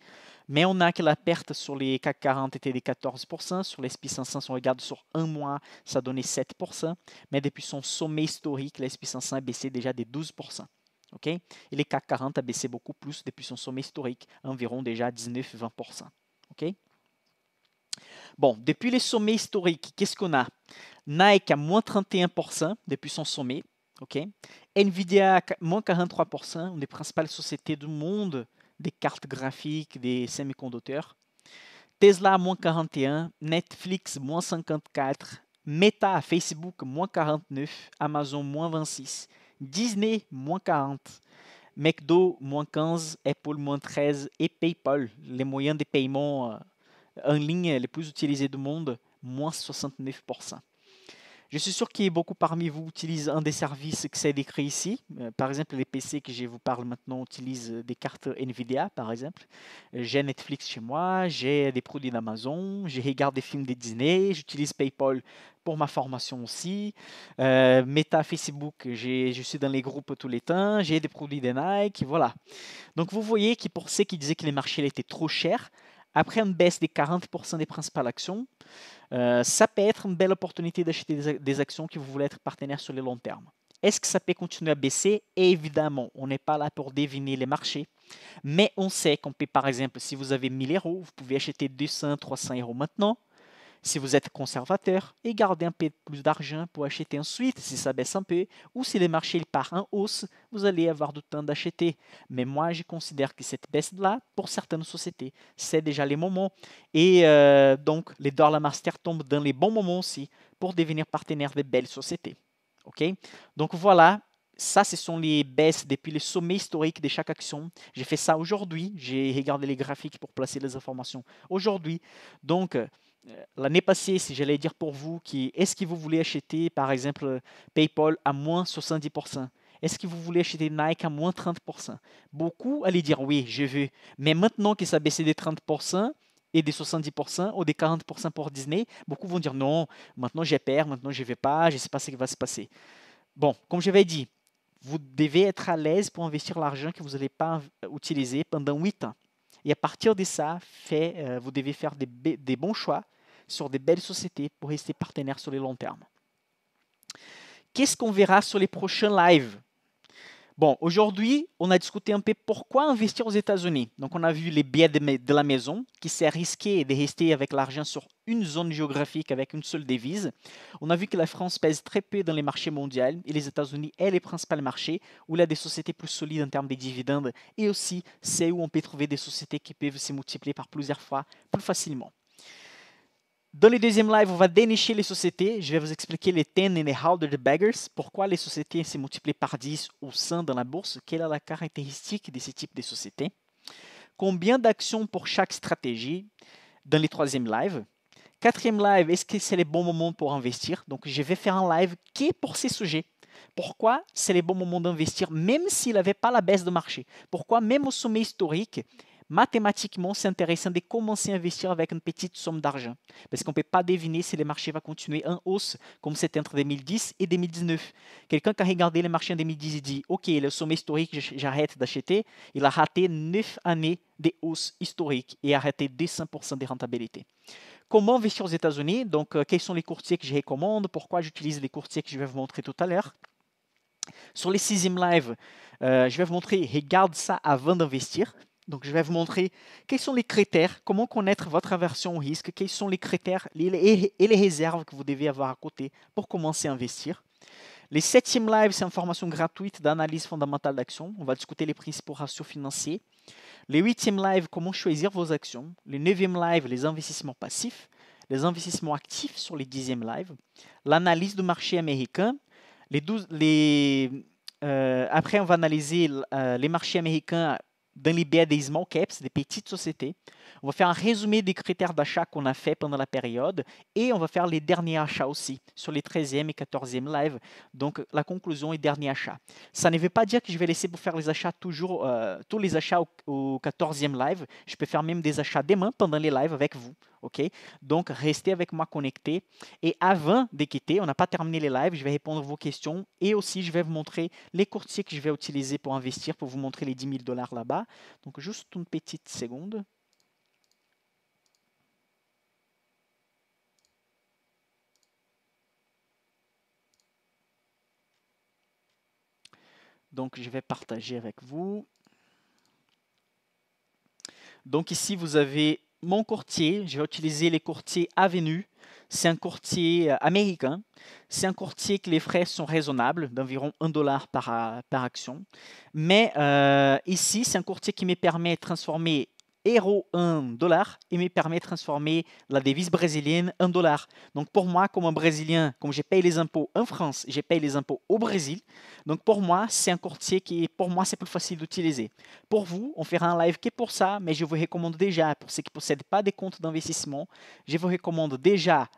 Mais on a que la perte sur les CAC 40 était de 14%, sur l'SP 500, si on regarde sur un mois, ça donnait 7%, mais depuis son sommet historique, l'SP 500 a baissé déjà de 12%. ok Et les CAC 40 a baissé beaucoup plus depuis son sommet historique, environ déjà 19-20%. Bon, depuis les sommets historiques, qu'est-ce qu'on a Nike à moins 31% depuis son sommet. ok Nvidia à moins 43%, une des principales sociétés du monde des cartes graphiques, des semi-conducteurs. Tesla, moins 41, Netflix, moins 54, Meta, Facebook, moins 49, Amazon, moins 26, Disney, moins 40, McDo, moins 15, Apple, moins 13 et PayPal, les moyens de paiement euh, en ligne les plus utilisés du monde, moins 69%. Je suis sûr qu'il y a beaucoup parmi vous utilisent un des services que c'est décrit ici. Euh, par exemple, les PC que je vous parle maintenant utilisent euh, des cartes NVIDIA, par exemple. Euh, j'ai Netflix chez moi, j'ai des produits d'Amazon, j'ai regarde des films de Disney, j'utilise PayPal pour ma formation aussi. Meta, Facebook, je suis dans les groupes tous les temps, j'ai des produits de Nike, voilà. Donc vous voyez que pour ceux qui disaient que les marchés étaient trop chers, après une baisse des 40% des principales actions, euh, ça peut être une belle opportunité d'acheter des, actions que vous voulez être partenaire sur le long terme. Est-ce que ça peut continuer à baisser Évidemment, on n'est pas là pour deviner les marchés, mais on sait qu'on peut, par exemple, si vous avez 1000 euros, vous pouvez acheter 200, 300 euros maintenant. Si vous êtes conservateur et gardez un peu plus d'argent pour acheter ensuite si ça baisse un peu ou si les marchés partent en hausse, vous allez avoir du temps d'acheter. Mais moi, je considère que cette baisse-là, pour certaines sociétés, c'est déjà les moments. Et euh, donc, les dollars master tombent dans les bons moments aussi pour devenir partenaire des belles sociétés. Ok Donc voilà, ça, ce sont les baisses depuis les sommets historiques de chaque action. J'ai fait ça aujourd'hui. J'ai regardé les graphiques pour placer les informations aujourd'hui. Donc, euh, l'année passée, si j'allais dire pour vous, qui est-ce que vous voulez acheter, par exemple, PayPal à moins 70% est-ce que vous voulez acheter Nike à moins 30% Beaucoup allaient dire oui, je veux. Mais maintenant que ça a baissé des 30% et des 70% ou des 40% pour Disney, beaucoup vont dire non, maintenant j'ai peur, maintenant je ne vais pas, je ne sais pas ce qui va se passer. Bon, comme je l'avais dit, vous devez être à l'aise pour investir l'argent que vous n'allez pas utiliser pendant 8 ans. Et à partir de ça, fait, euh, vous devez faire des bons choix sur des belles sociétés pour rester partenaire sur le long terme. Qu'est-ce qu'on verra sur les prochains lives Bon, aujourd'hui, on a discuté un peu pourquoi investir aux États-Unis. Donc, on a vu les biais de, la maison, qui c'est risqué de rester avec l'argent sur une zone géographique avec une seule devise. On a vu que la France pèse très peu dans les marchés mondiaux et les États-Unis est les principal marchés où il y a des sociétés plus solides en termes de dividendes et aussi c'est où on peut trouver des sociétés qui peuvent se multiplier par plusieurs fois plus facilement. Dans le deuxième live, on va dénicher les sociétés. Je vais vous expliquer les 10 et les holder the beggars. pourquoi les sociétés se multiplient par 10 ou 100 dans la bourse, quelle est la caractéristique de ce type de société, combien d'actions pour chaque stratégie dans le troisième live. Quatrième live, est-ce que c'est le bon moment pour investir Donc, je vais faire un live qui est pour ces sujets. Pourquoi c'est le bon moment d'investir, même s'il avait pas la baisse de marché Pourquoi, même au sommet historique, mathématiquement, c'est intéressant de commencer à investir avec une petite somme d'argent. Parce qu'on ne peut pas deviner si le marché va continuer en hausse, comme c'était entre 2010 et 2019. Quelqu'un qui a regardé le marché en 2010 et dit Ok, le sommet historique, j'arrête d'acheter, il a raté 9 années de hausse historique et a raté 200% de rentabilité. Comment investir aux États-Unis Donc, euh, quels sont les courtiers que je recommande Pourquoi j'utilise les courtiers que je vais vous montrer tout à l'heure sur les sixième live, euh, je vais vous montrer, regarde ça avant d'investir. Donc, je vais vous montrer quels sont les critères, comment connaître votre aversion au risque, quels sont les critères et les réserves que vous devez avoir à côté pour commencer à investir. Les septièmes lives, c'est une formation gratuite d'analyse fondamentale d'action On va discuter les principaux ratios financiers. Les huitièmes lives, comment choisir vos actions. Les neuvièmes lives, les investissements passifs. Les investissements actifs sur les dixièmes lives. L'analyse du marché américain. Euh, après, on va analyser euh, les marchés américains dans les des small caps, des petites sociétés. On va faire un résumé des critères d'achat qu'on a fait pendant la période et on va faire les derniers achats aussi sur les 13e et 14e live. Donc la conclusion et dernier achat. Ça ne veut pas dire que je vais laisser pour faire les achats toujours, euh, tous les achats au, au 14e live. Je peux faire même des achats demain pendant les lives avec vous. Donc, restez avec moi connecté. Et avant de quitter, on n'a pas terminé les lives, je vais répondre à vos questions et aussi je vais vous montrer les courtiers que je vais utiliser pour investir, pour vous montrer les 10 000 dollars là-bas. Donc, juste une petite seconde. Donc, je vais partager avec vous. Donc, ici, vous avez mon courtier, j'ai utiliser les courtiers Avenue. C'est un courtier euh, américain. C'est un courtier que les frais sont raisonnables, d'environ 1 dollar par, euh, par action. Mais euh, ici, c'est un courtier qui me permet de transformer Euro en dollar, et me permet de transformer la devise brésilienne en dollar. Donc pour moi, comme un Brésilien, comme je paye les impôts en France, je paye les impôts au Brésil. Donc pour moi, c'est un courtier qui, pour moi, c'est plus facile d'utiliser. Pour vous, on fera un live qui est pour ça, mais je vous recommande déjà, pour ceux qui ne possèdent pas des comptes d'investissement, je vous recommande déjà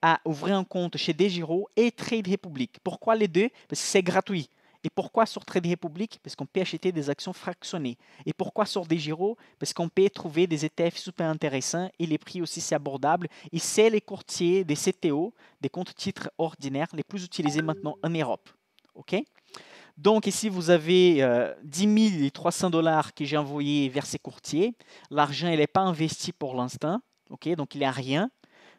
à ouvrir un compte chez giro et Trade Republic. Pourquoi les deux Parce que c'est gratuit. Et pourquoi sur Trade Republic Parce qu'on peut acheter des actions fractionnées. Et pourquoi sur DeGiro Parce qu'on peut trouver des ETF super intéressants et les prix aussi c'est abordable. Et c'est les courtiers des CTO, des comptes titres ordinaires, les plus utilisés maintenant en Europe. OK donc ici, vous avez 10 euh, 300 dollars que j'ai envoyés vers ces courtiers. L'argent, il n'est pas investi pour l'instant. ok Donc, il n'y a rien.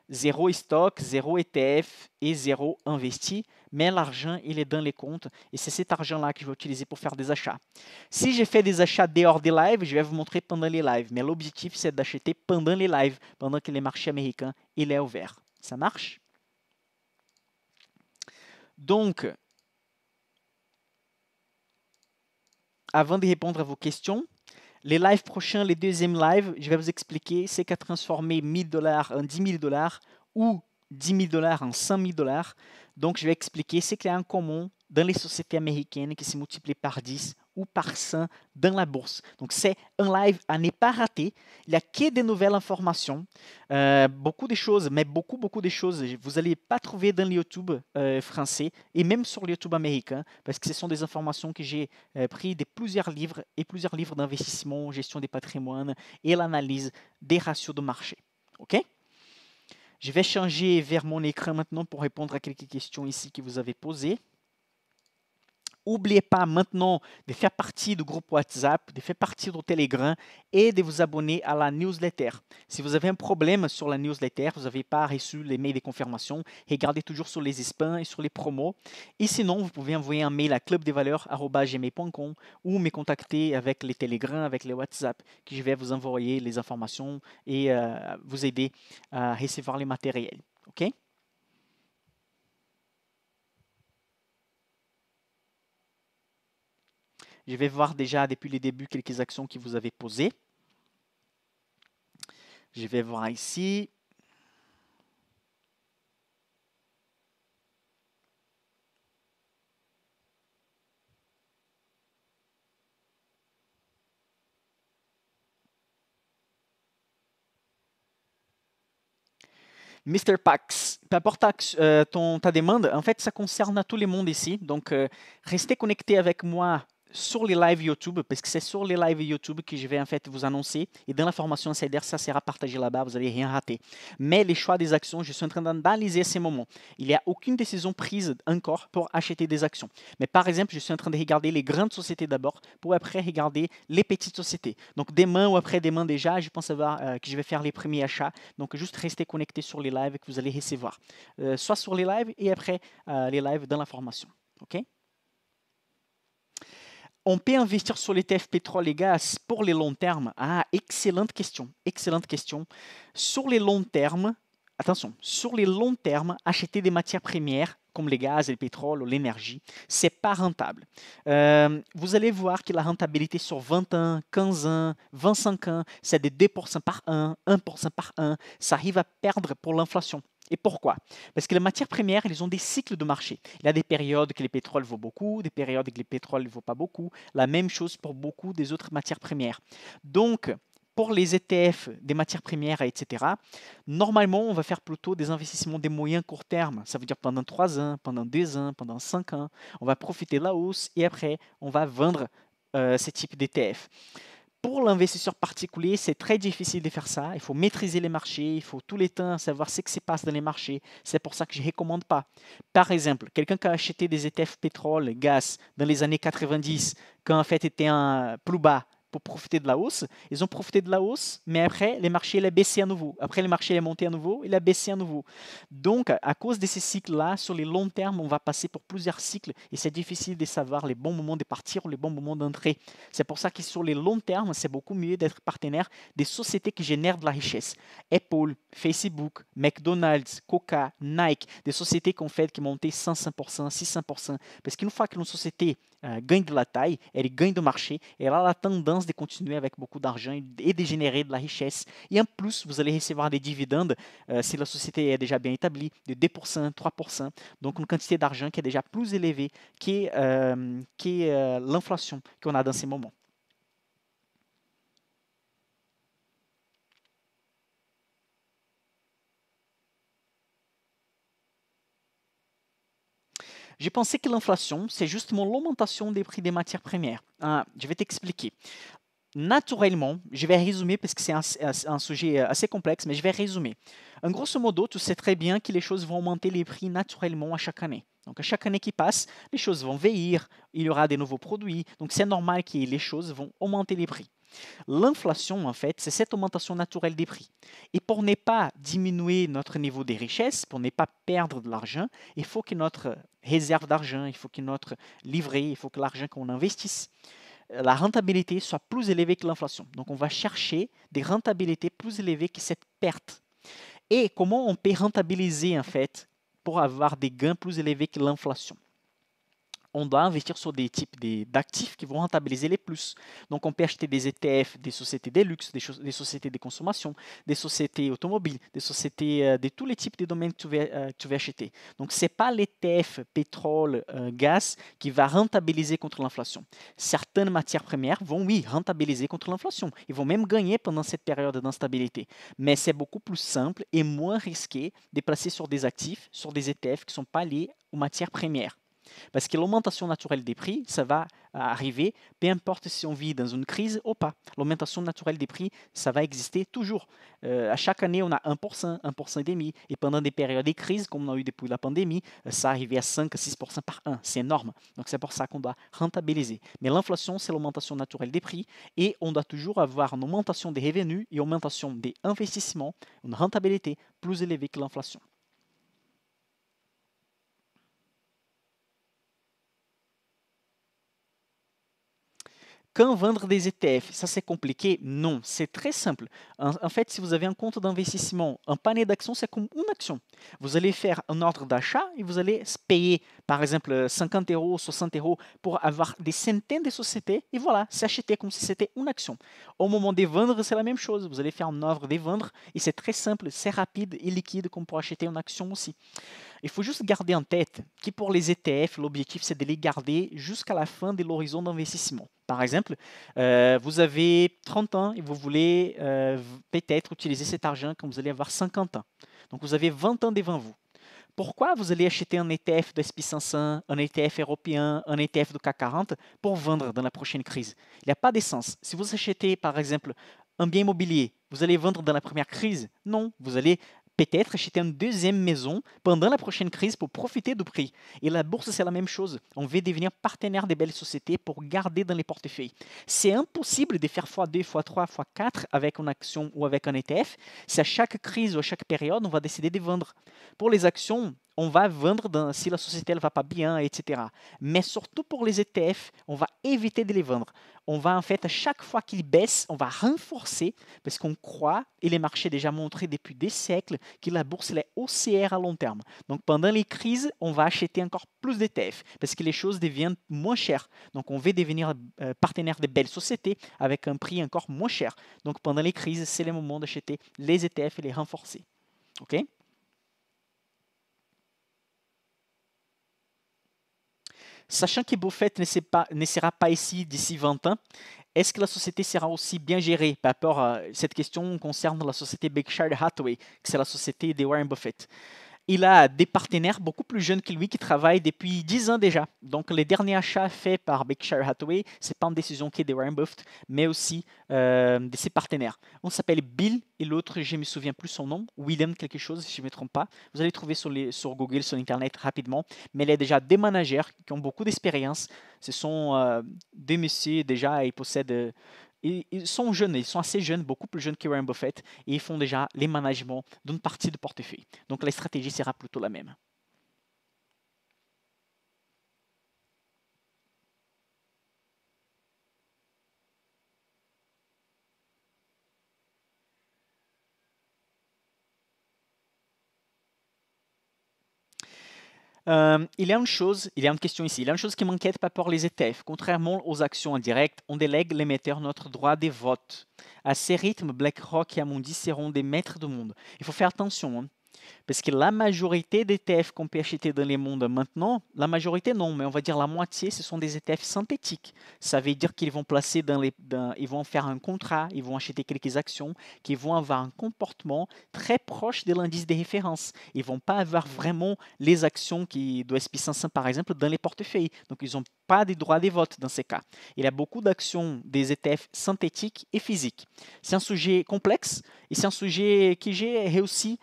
Zéro stock, zéro ETF et zéro investi mais l'argent, il est dans les comptes et c'est cet argent-là que je vais utiliser pour faire des achats. Si j'ai fait des achats dehors des lives, je vais vous montrer pendant les lives, mais l'objectif, c'est d'acheter pendant les lives, pendant que les marchés américains, il est ouvert. Ça marche Donc, avant de répondre à vos questions, les lives prochains, les deuxièmes lives, je vais vous expliquer c'est qu'à transformer 1000 dollars en 10 000 dollars ou 10 000 dollars en 5 000 dollars. Donc, je vais expliquer ce qu'il y a en commun dans les sociétés américaines qui se multiplient par 10 ou par 100 dans la bourse. Donc, c'est un live à ne pas rater. Il n'y a que de nouvelles informations, euh, beaucoup de choses, mais beaucoup, beaucoup de choses. Vous n'allez pas trouver dans le YouTube euh, français et même sur le YouTube américain, parce que ce sont des informations que j'ai euh, pris prises de plusieurs livres et plusieurs livres d'investissement, gestion des patrimoines et l'analyse des ratios de marché. OK je vais changer vers mon écran maintenant pour répondre à quelques questions ici que vous avez posées. N'oubliez pas maintenant de faire partie du groupe WhatsApp, de faire partie du Telegram et de vous abonner à la newsletter. Si vous avez un problème sur la newsletter, vous n'avez pas reçu les mails de confirmation, regardez toujours sur les spams et sur les promos. Et sinon, vous pouvez envoyer un mail à clubdevaleurs.gmail.com ou me contacter avec les Telegram, avec les WhatsApp, que je vais vous envoyer les informations et euh, vous aider à recevoir les matériels. OK Je vais voir déjà depuis le début quelques actions que vous avez posées. Je vais voir ici. Mr. Pax, peu importe euh, ton, ta demande, en fait, ça concerne à tout le monde ici. Donc, euh, restez connecté avec moi sur les lives YouTube, parce que c'est sur les lives YouTube que je vais en fait vous annoncer. Et dans la formation insider, ça sera partagé là-bas, vous n'allez rien rater. Mais les choix des actions, je suis en train d'analyser ces moments. Il n'y a aucune décision prise encore pour acheter des actions. Mais par exemple, je suis en train de regarder les grandes sociétés d'abord, pour après regarder les petites sociétés. Donc demain ou après-demain déjà, je pense avoir, euh, que je vais faire les premiers achats. Donc juste restez connectés sur les lives que vous allez recevoir. Euh, soit sur les lives et après euh, les lives dans la formation. OK on peut investir sur Tf pétrole et gaz pour les long termes. Ah, excellente question, excellente question. Sur les longs termes, attention, sur les longs termes, acheter des matières premières comme les gaz, le pétrole ou l'énergie, c'est pas rentable. Euh, vous allez voir que la rentabilité sur 20 ans, 15 ans, 25 ans, c'est de 2% par an, 1% par an. Ça arrive à perdre pour l'inflation. Et pourquoi Parce que les matières premières, elles ont des cycles de marché. Il y a des périodes que les pétroles vaut beaucoup, des périodes que les pétroles ne vaut pas beaucoup. La même chose pour beaucoup des autres matières premières. Donc, pour les ETF des matières premières, etc., normalement, on va faire plutôt des investissements des moyens court terme. Ça veut dire pendant 3 ans, pendant 2 ans, pendant 5 ans. On va profiter de la hausse et après, on va vendre euh, ce ces types d'ETF pour l'investisseur particulier, c'est très difficile de faire ça. Il faut maîtriser les marchés, il faut tous les temps savoir ce qui se passe dans les marchés. C'est pour ça que je ne recommande pas. Par exemple, quelqu'un qui a acheté des ETF pétrole, gaz dans les années 90, quand en fait était un euh, plus bas, pour profiter de la hausse. Ils ont profité de la hausse, mais après, les marchés a baissé à nouveau. Après, les marchés a monté à nouveau, il a baissé à nouveau. Donc, à cause de ces cycles-là, sur les longs termes, on va passer pour plusieurs cycles et c'est difficile de savoir les bons moments de partir ou les bons moments d'entrer. C'est pour ça que sur les longs termes, c'est beaucoup mieux d'être partenaire des sociétés qui génèrent de la richesse. Apple, Facebook, McDonald's, Coca, Nike, des sociétés qu'on fait qui monté 100%, 600%. Parce qu'une fois qu'une société euh, gagne de la taille, elle gagne de marché elle a la tendance de continuer avec beaucoup d'argent et de générer de la richesse. Et en plus, vous allez recevoir des dividendes euh, si la société est déjà bien établie, de 2%, 3%. Donc, une quantité d'argent qui est déjà plus élevée que, euh, que euh, l'inflation qu'on a dans ces moments. J'ai pensé que l'inflation, c'est justement l'augmentation des prix des matières premières. Hein, je vais t'expliquer. Naturellement, je vais résumer parce que c'est un, sujet euh, assez complexe, mais je vais résumer. En grosso modo, tu sais très bien que les choses vont augmenter les prix naturellement à chaque année. Donc à chaque année qui passe, les choses vont vieillir, il y aura des nouveaux produits, donc c'est normal que les choses vont augmenter les prix. L'inflation, en fait, c'est cette augmentation naturelle des prix. Et pour ne pas diminuer notre niveau des richesses, pour ne pas perdre de l'argent, il faut que notre réserve d'argent, il faut que notre livret, il faut que l'argent qu'on investisse, euh, la rentabilité soit plus élevée que l'inflation. Donc on va chercher des rentabilités plus élevées que cette perte. Et comment on peut rentabiliser en fait pour avoir des gains plus élevés que l'inflation on doit investir sur des types d'actifs qui vont rentabiliser les plus. Donc on peut acheter des ETF, des sociétés de luxe, des, sociétés de consommation, des sociétés automobiles, des sociétés euh, de tous les types de domaines que tu veux, euh, acheter. Donc ce n'est pas l'ETF pétrole, euh, gaz qui va rentabiliser contre l'inflation. Certaines matières premières vont, oui, rentabiliser contre l'inflation. Ils vont même gagner pendant cette période d'instabilité. Mais c'est beaucoup plus simple et moins risqué de placer sur des actifs, sur des ETF qui ne sont pas liés aux matières premières. Parce que l'augmentation naturelle des prix, ça va euh, arriver, peu importe si on vit dans une crise ou pas. L'augmentation naturelle des prix, ça va exister toujours. Euh, à chaque année, on a 1%, 1% et Et pendant des périodes de crise, comme on a eu depuis la pandémie, euh, ça arrivait à 5, 6% par an. C'est énorme. Donc c'est pour ça qu'on doit rentabiliser. Mais l'inflation, c'est l'augmentation naturelle des prix. Et on doit toujours avoir une augmentation des revenus et une augmentation des investissements, une rentabilité plus élevée que l'inflation. Quand vendre des ETF, ça c'est compliqué Non, c'est très simple. En, fait, si vous avez un compte d'investissement, un panier d'actions, c'est comme une action. Vous allez faire un ordre d'achat et vous allez payer, par exemple, 50 euros, 60 euros pour avoir des centaines de sociétés. Et voilà, c'est acheté comme si c'était une action. Au moment de vendre, c'est la même chose. Vous allez faire un ordre de vendre et c'est très simple, c'est rapide et liquide comme pour acheter une action aussi. Il faut juste garder en tête que pour les ETF, l'objectif c'est de les garder jusqu'à la fin de l'horizon d'investissement. Par exemple, euh, vous avez 30 ans et vous voulez euh, peut-être utiliser cet argent quand vous allez avoir 50 ans. Donc vous avez 20 ans devant vous. Pourquoi vous allez acheter un ETF de SP500, un ETF européen, un ETF de CAC 40 pour vendre dans la prochaine crise Il n'y a pas d'essence. Si vous achetez, par exemple, un bien immobilier, vous allez vendre dans la première crise Non, vous allez Peut-être acheter une deuxième maison pendant la prochaine crise pour profiter du prix. Et la bourse, c'est la même chose. On veut devenir partenaire des belles sociétés pour garder dans les portefeuilles. C'est impossible de faire x2, fois 3 x4 avec une action ou avec un ETF. C'est à chaque crise ou à chaque période, on va décider de vendre. Pour les actions, on va vendre dans, si la société ne va pas bien, etc. Mais surtout pour les ETF, on va éviter de les vendre. On va en fait, à chaque fois qu'ils baissent, on va renforcer parce qu'on croit, et les marchés déjà montré depuis des siècles, que la bourse elle est haussière à long terme. Donc pendant les crises, on va acheter encore plus d'ETF parce que les choses deviennent moins chères. Donc on veut devenir euh, partenaire de belles sociétés avec un prix encore moins cher. Donc pendant les crises, c'est le moment d'acheter les ETF et les renforcer. OK Sachant que Buffett ne sera pas ici d'ici 20 ans, est-ce que la société sera aussi bien gérée Par rapport à cette question concerne la société Berkshire Hathaway, qui c'est la société de Warren Buffett il a des partenaires beaucoup plus jeunes que lui qui travaillent depuis 10 ans déjà. Donc, les derniers achats faits par Berkshire Hathaway, ce n'est pas une décision qui est de Warren Buffett, mais aussi euh, de ses partenaires. On s'appelle Bill et l'autre, je ne me souviens plus son nom, William quelque chose, si je ne me trompe pas. Vous allez trouver sur, Google, sur Internet rapidement. Mais il y a déjà des managers qui ont beaucoup d'expérience. Ce sont euh, des messieurs déjà, ils possèdent ils, sont jeunes, ils sont assez jeunes, beaucoup plus jeunes que Warren Buffett, et ils font déjà les managements d'une partie de portefeuille. Donc la stratégie sera plutôt la même. Euh, il y a une chose, il y a une question ici, il y a une chose qui m'inquiète pas pour les ETF. Contrairement aux actions indirectes, on délègue l'émetteur notre droit de vote. À ces rythmes, BlackRock et Amundi seront des maîtres du monde. Il faut faire attention. Hein. Parce que la majorité des ETF qu'on peut acheter dans le monde maintenant, la majorité non, mais on va dire la moitié, ce sont des ETF synthétiques. Ça veut dire qu'ils vont placer dans les, ils vont faire un contrat, ils vont acheter quelques actions qui vont avoir un comportement très proche de l'indice de référence. Ils vont pas avoir vraiment les actions qui, doivent SP500 par exemple dans les portefeuilles. Donc ils n'ont pas des droits de vote dans ces cas. Il y a beaucoup d'actions des ETF synthétiques et physiques. C'est un sujet complexe et c'est un sujet que j'ai réussi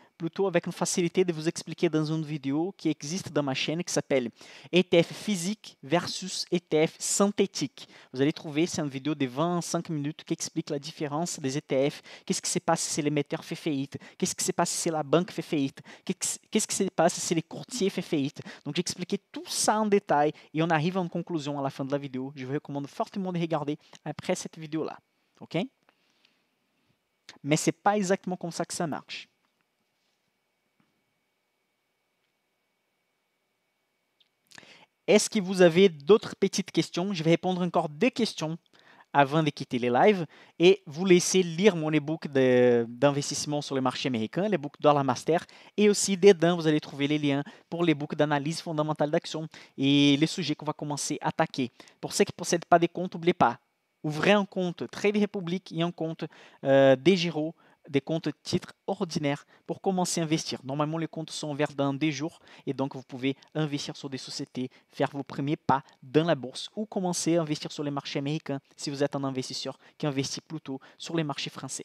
avec une facilité de vous expliquer dans une vidéo qui existe dans ma chaîne qui s'appelle ETF physique versus ETF synthétique. Vous allez trouver, c'est une vidéo de 25 minutes qui explique la différence des ETF. Qu'est-ce qui se passe si l'émetteur fait faillite Qu'est-ce qui se passe si la banque fait faillite Qu'est-ce qui se passe si les courtiers fait faillite Donc j'ai expliqué tout ça en détail et on arrive à une conclusion à la fin de la vidéo. Je vous recommande fortement de regarder après cette vidéo-là. OK mais c'est pas exactement comme ça que ça marche. Est-ce que vous avez d'autres petites questions Je vais répondre encore des questions avant de quitter les lives et vous laisser lire mon e-book d'investissement sur le marché américain, l'e-book Dollar Master. Et aussi, dedans, vous allez trouver les liens pour l'e-book d'analyse fondamentale d'action et les sujets qu'on va commencer à attaquer. Pour ceux qui ne possèdent pas des comptes, n'oubliez pas, ouvrez un compte Trade Republic et un compte euh, Degiro des comptes titres ordinaires pour commencer à investir. Normalement, les comptes sont ouverts dans des jours et donc vous pouvez investir sur des sociétés, faire vos premiers pas dans la bourse ou commencer à investir sur les marchés américains si vous êtes un investisseur qui investit plutôt sur les marchés français.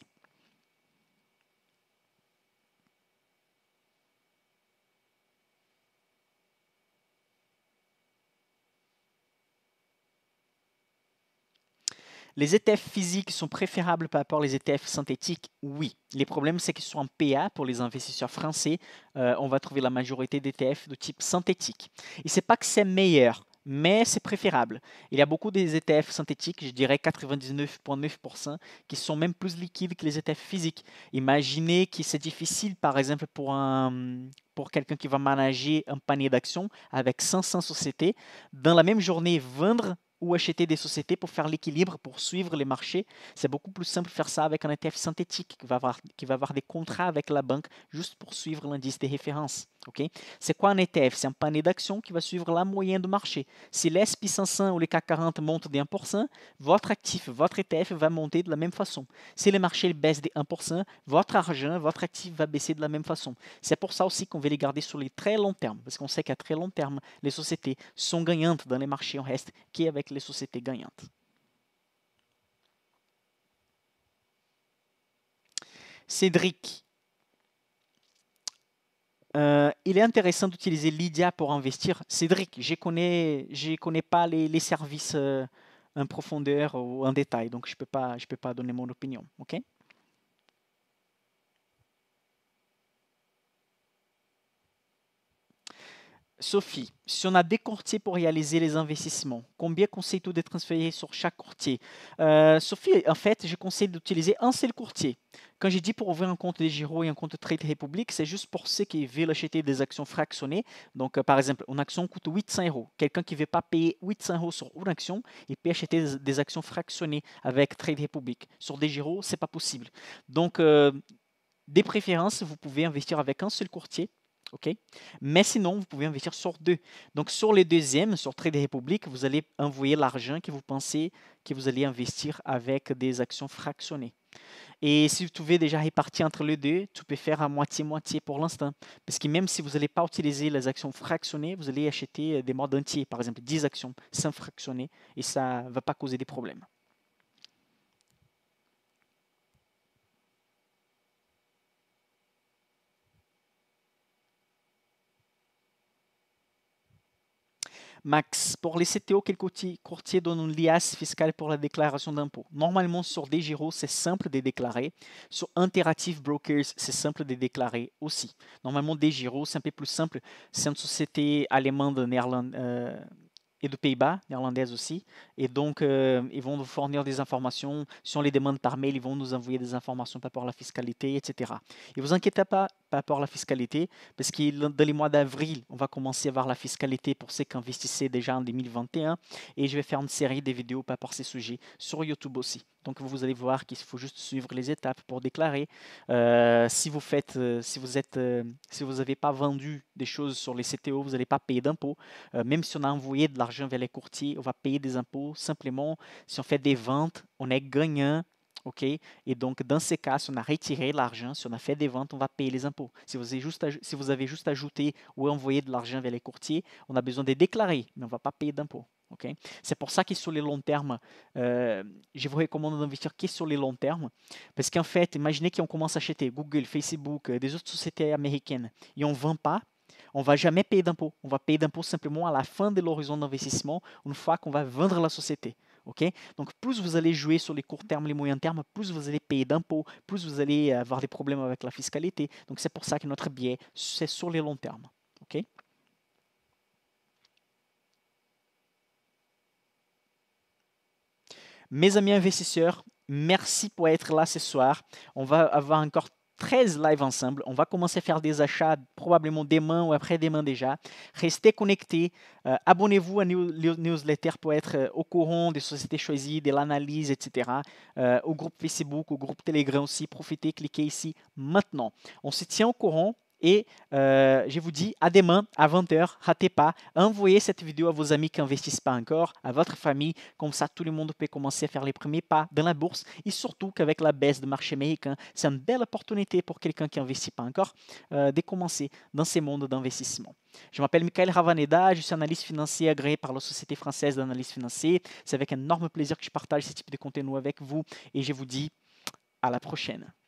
Les ETF physiques sont préférables par rapport aux ETF synthétiques Oui. Les problèmes, c'est qu'ils sont en PA pour les investisseurs français. Euh, on va trouver la majorité d'ETF de type synthétique. Et c'est pas que c'est meilleur, mais c'est préférable. Il y a beaucoup des ETF synthétiques, je dirais 99,9%, qui sont même plus liquides que les ETF physiques. Imaginez que c'est difficile, par exemple, pour un pour quelqu'un qui va manager un panier d'actions avec 500 sociétés, dans la même journée, vendre ou acheter des sociétés pour faire l'équilibre, pour suivre les marchés. C'est beaucoup plus simple de faire ça avec un ETF synthétique qui va avoir, qui va avoir des contrats avec la banque juste pour suivre l'indice de référence. ok C'est quoi un ETF C'est un panier d'actions qui va suivre la moyenne du marché. Si l'SP500 ou le CAC 40 montent de 1%, votre actif, votre ETF va monter de la même façon. Si le marché baisse de 1%, votre argent, votre actif va baisser de la même façon. C'est pour ça aussi qu'on veut les garder sur les très long terme, parce qu'on sait qu'à très long terme, les sociétés sont gagnantes dans les marchés en reste qu'avec les sociétés gagnantes. Cédric, euh, il est intéressant d'utiliser Lydia pour investir. Cédric, je ne connais, je connais pas les, services euh, en profondeur ou en détail, donc je ne peux, pas, peux pas donner mon opinion. ok Sophie, si on a des courtiers pour réaliser les investissements, combien conseille-t-on de transférer sur chaque courtier euh, Sophie, en fait, je conseille d'utiliser un seul courtier. Quand j'ai dit pour ouvrir un compte des Giro et un compte Trade Republic, c'est juste pour ceux qui veulent acheter des actions fractionnées. Donc, euh, par exemple, une action coûte 800 euros. Quelqu'un qui ne veut pas payer 800 euros sur une action, il peut acheter des, actions fractionnées avec Trade Republic. Sur des Giro, ce n'est pas possible. Donc, euh, des préférences, vous pouvez investir avec un seul courtier OK? Mais sinon, vous pouvez investir sur deux. Donc, sur les deuxièmes, sur Trade Republic, vous allez envoyer l'argent que vous pensez que vous allez investir avec des actions fractionnées. Et si vous pouvez déjà répartir entre les deux, tout peut faire à moitié-moitié pour l'instant. Parce que même si vous n'allez pas utiliser les actions fractionnées, vous allez acheter des modes entiers, par exemple 10 actions sans fractionner, et ça ne va pas causer des problèmes. Max, pour les CTO, quel courtier donne une liasse fiscale pour la déclaration d'impôt Normalement, sur DGRO, c'est simple de déclarer. Sur Interactive Brokers, c'est simple de déclarer aussi. Normalement, DGRO, c'est un peu plus simple. C'est une société allemande, néerlandaise. Euh, et du Pays-Bas, néerlandaise aussi. Et donc, euh, ils vont nous fournir des informations. Si on les demande par mail, ils vont nous envoyer des informations par rapport à la fiscalité, etc. Et vous inquiétez pas par rapport à la fiscalité, parce que dans les mois d'avril, on va commencer à voir la fiscalité pour ceux qui investissaient déjà en 2021. Et je vais faire une série de vidéos par rapport à ces sujets sur YouTube aussi. Donc vous allez voir qu'il faut juste suivre les étapes pour déclarer. Euh, si vous faites, euh, si vous êtes, euh, si vous n'avez pas vendu des choses sur les CTO, vous n'allez pas payer d'impôts. même si on a envoyé de l'argent vers les courtiers, on va payer des impôts. Simplement, si on fait des ventes, on est gagnant. OK? Et donc, dans ces cas, si on a retiré l'argent, si on a fait des ventes, on va payer les impôts. Si vous juste, si vous avez juste ajouté ou envoyé de l'argent vers les courtiers, on a besoin de déclarer, mais on ne va pas payer d'impôts. C'est pour ça que sur les long terme, euh, je vous recommande d'investir que sur les long terme. Parce qu'en fait, imaginez qu'on commence à acheter Google, Facebook, euh, des autres sociétés américaines et on ne vend pas. On ne va jamais payer d'impôts. On va payer d'impôts simplement à la fin de l'horizon d'investissement, une fois qu'on va vendre la société. Donc, plus vous allez jouer sur les court termes, les moyens termes, plus vous allez payer d'impôts, plus vous allez avoir des problèmes avec la fiscalité. Donc, c'est pour ça que notre biais, c'est sur les long termes. Mes amis investisseurs, merci pour être là ce soir. On va avoir encore 13 lives ensemble. On va commencer à faire des achats probablement demain ou après-demain déjà. Restez connectés. Euh, abonnez-vous à nos newsletters pour être euh, au courant des sociétés choisies, de l'analyse, etc. Euh, au groupe Facebook, au groupe Telegram aussi. Profitez, cliquez ici maintenant. On se tient au courant. Et euh, je vous dis à demain à 20h, ratez pas. Envoyez cette vidéo à vos amis qui n'investissent pas encore, à votre famille. Comme ça, tout le monde peut commencer à faire les premiers pas dans la bourse. Et surtout qu'avec la baisse du marché américain, c'est une belle opportunité pour quelqu'un qui n'investit pas encore euh, de commencer dans ces mondes d'investissement. Je m'appelle Michael Ravaneda, je suis analyste financier agréé par la Société française d'analyse financière. C'est avec un énorme plaisir que je partage ce type de contenu avec vous et je vous dis à la prochaine.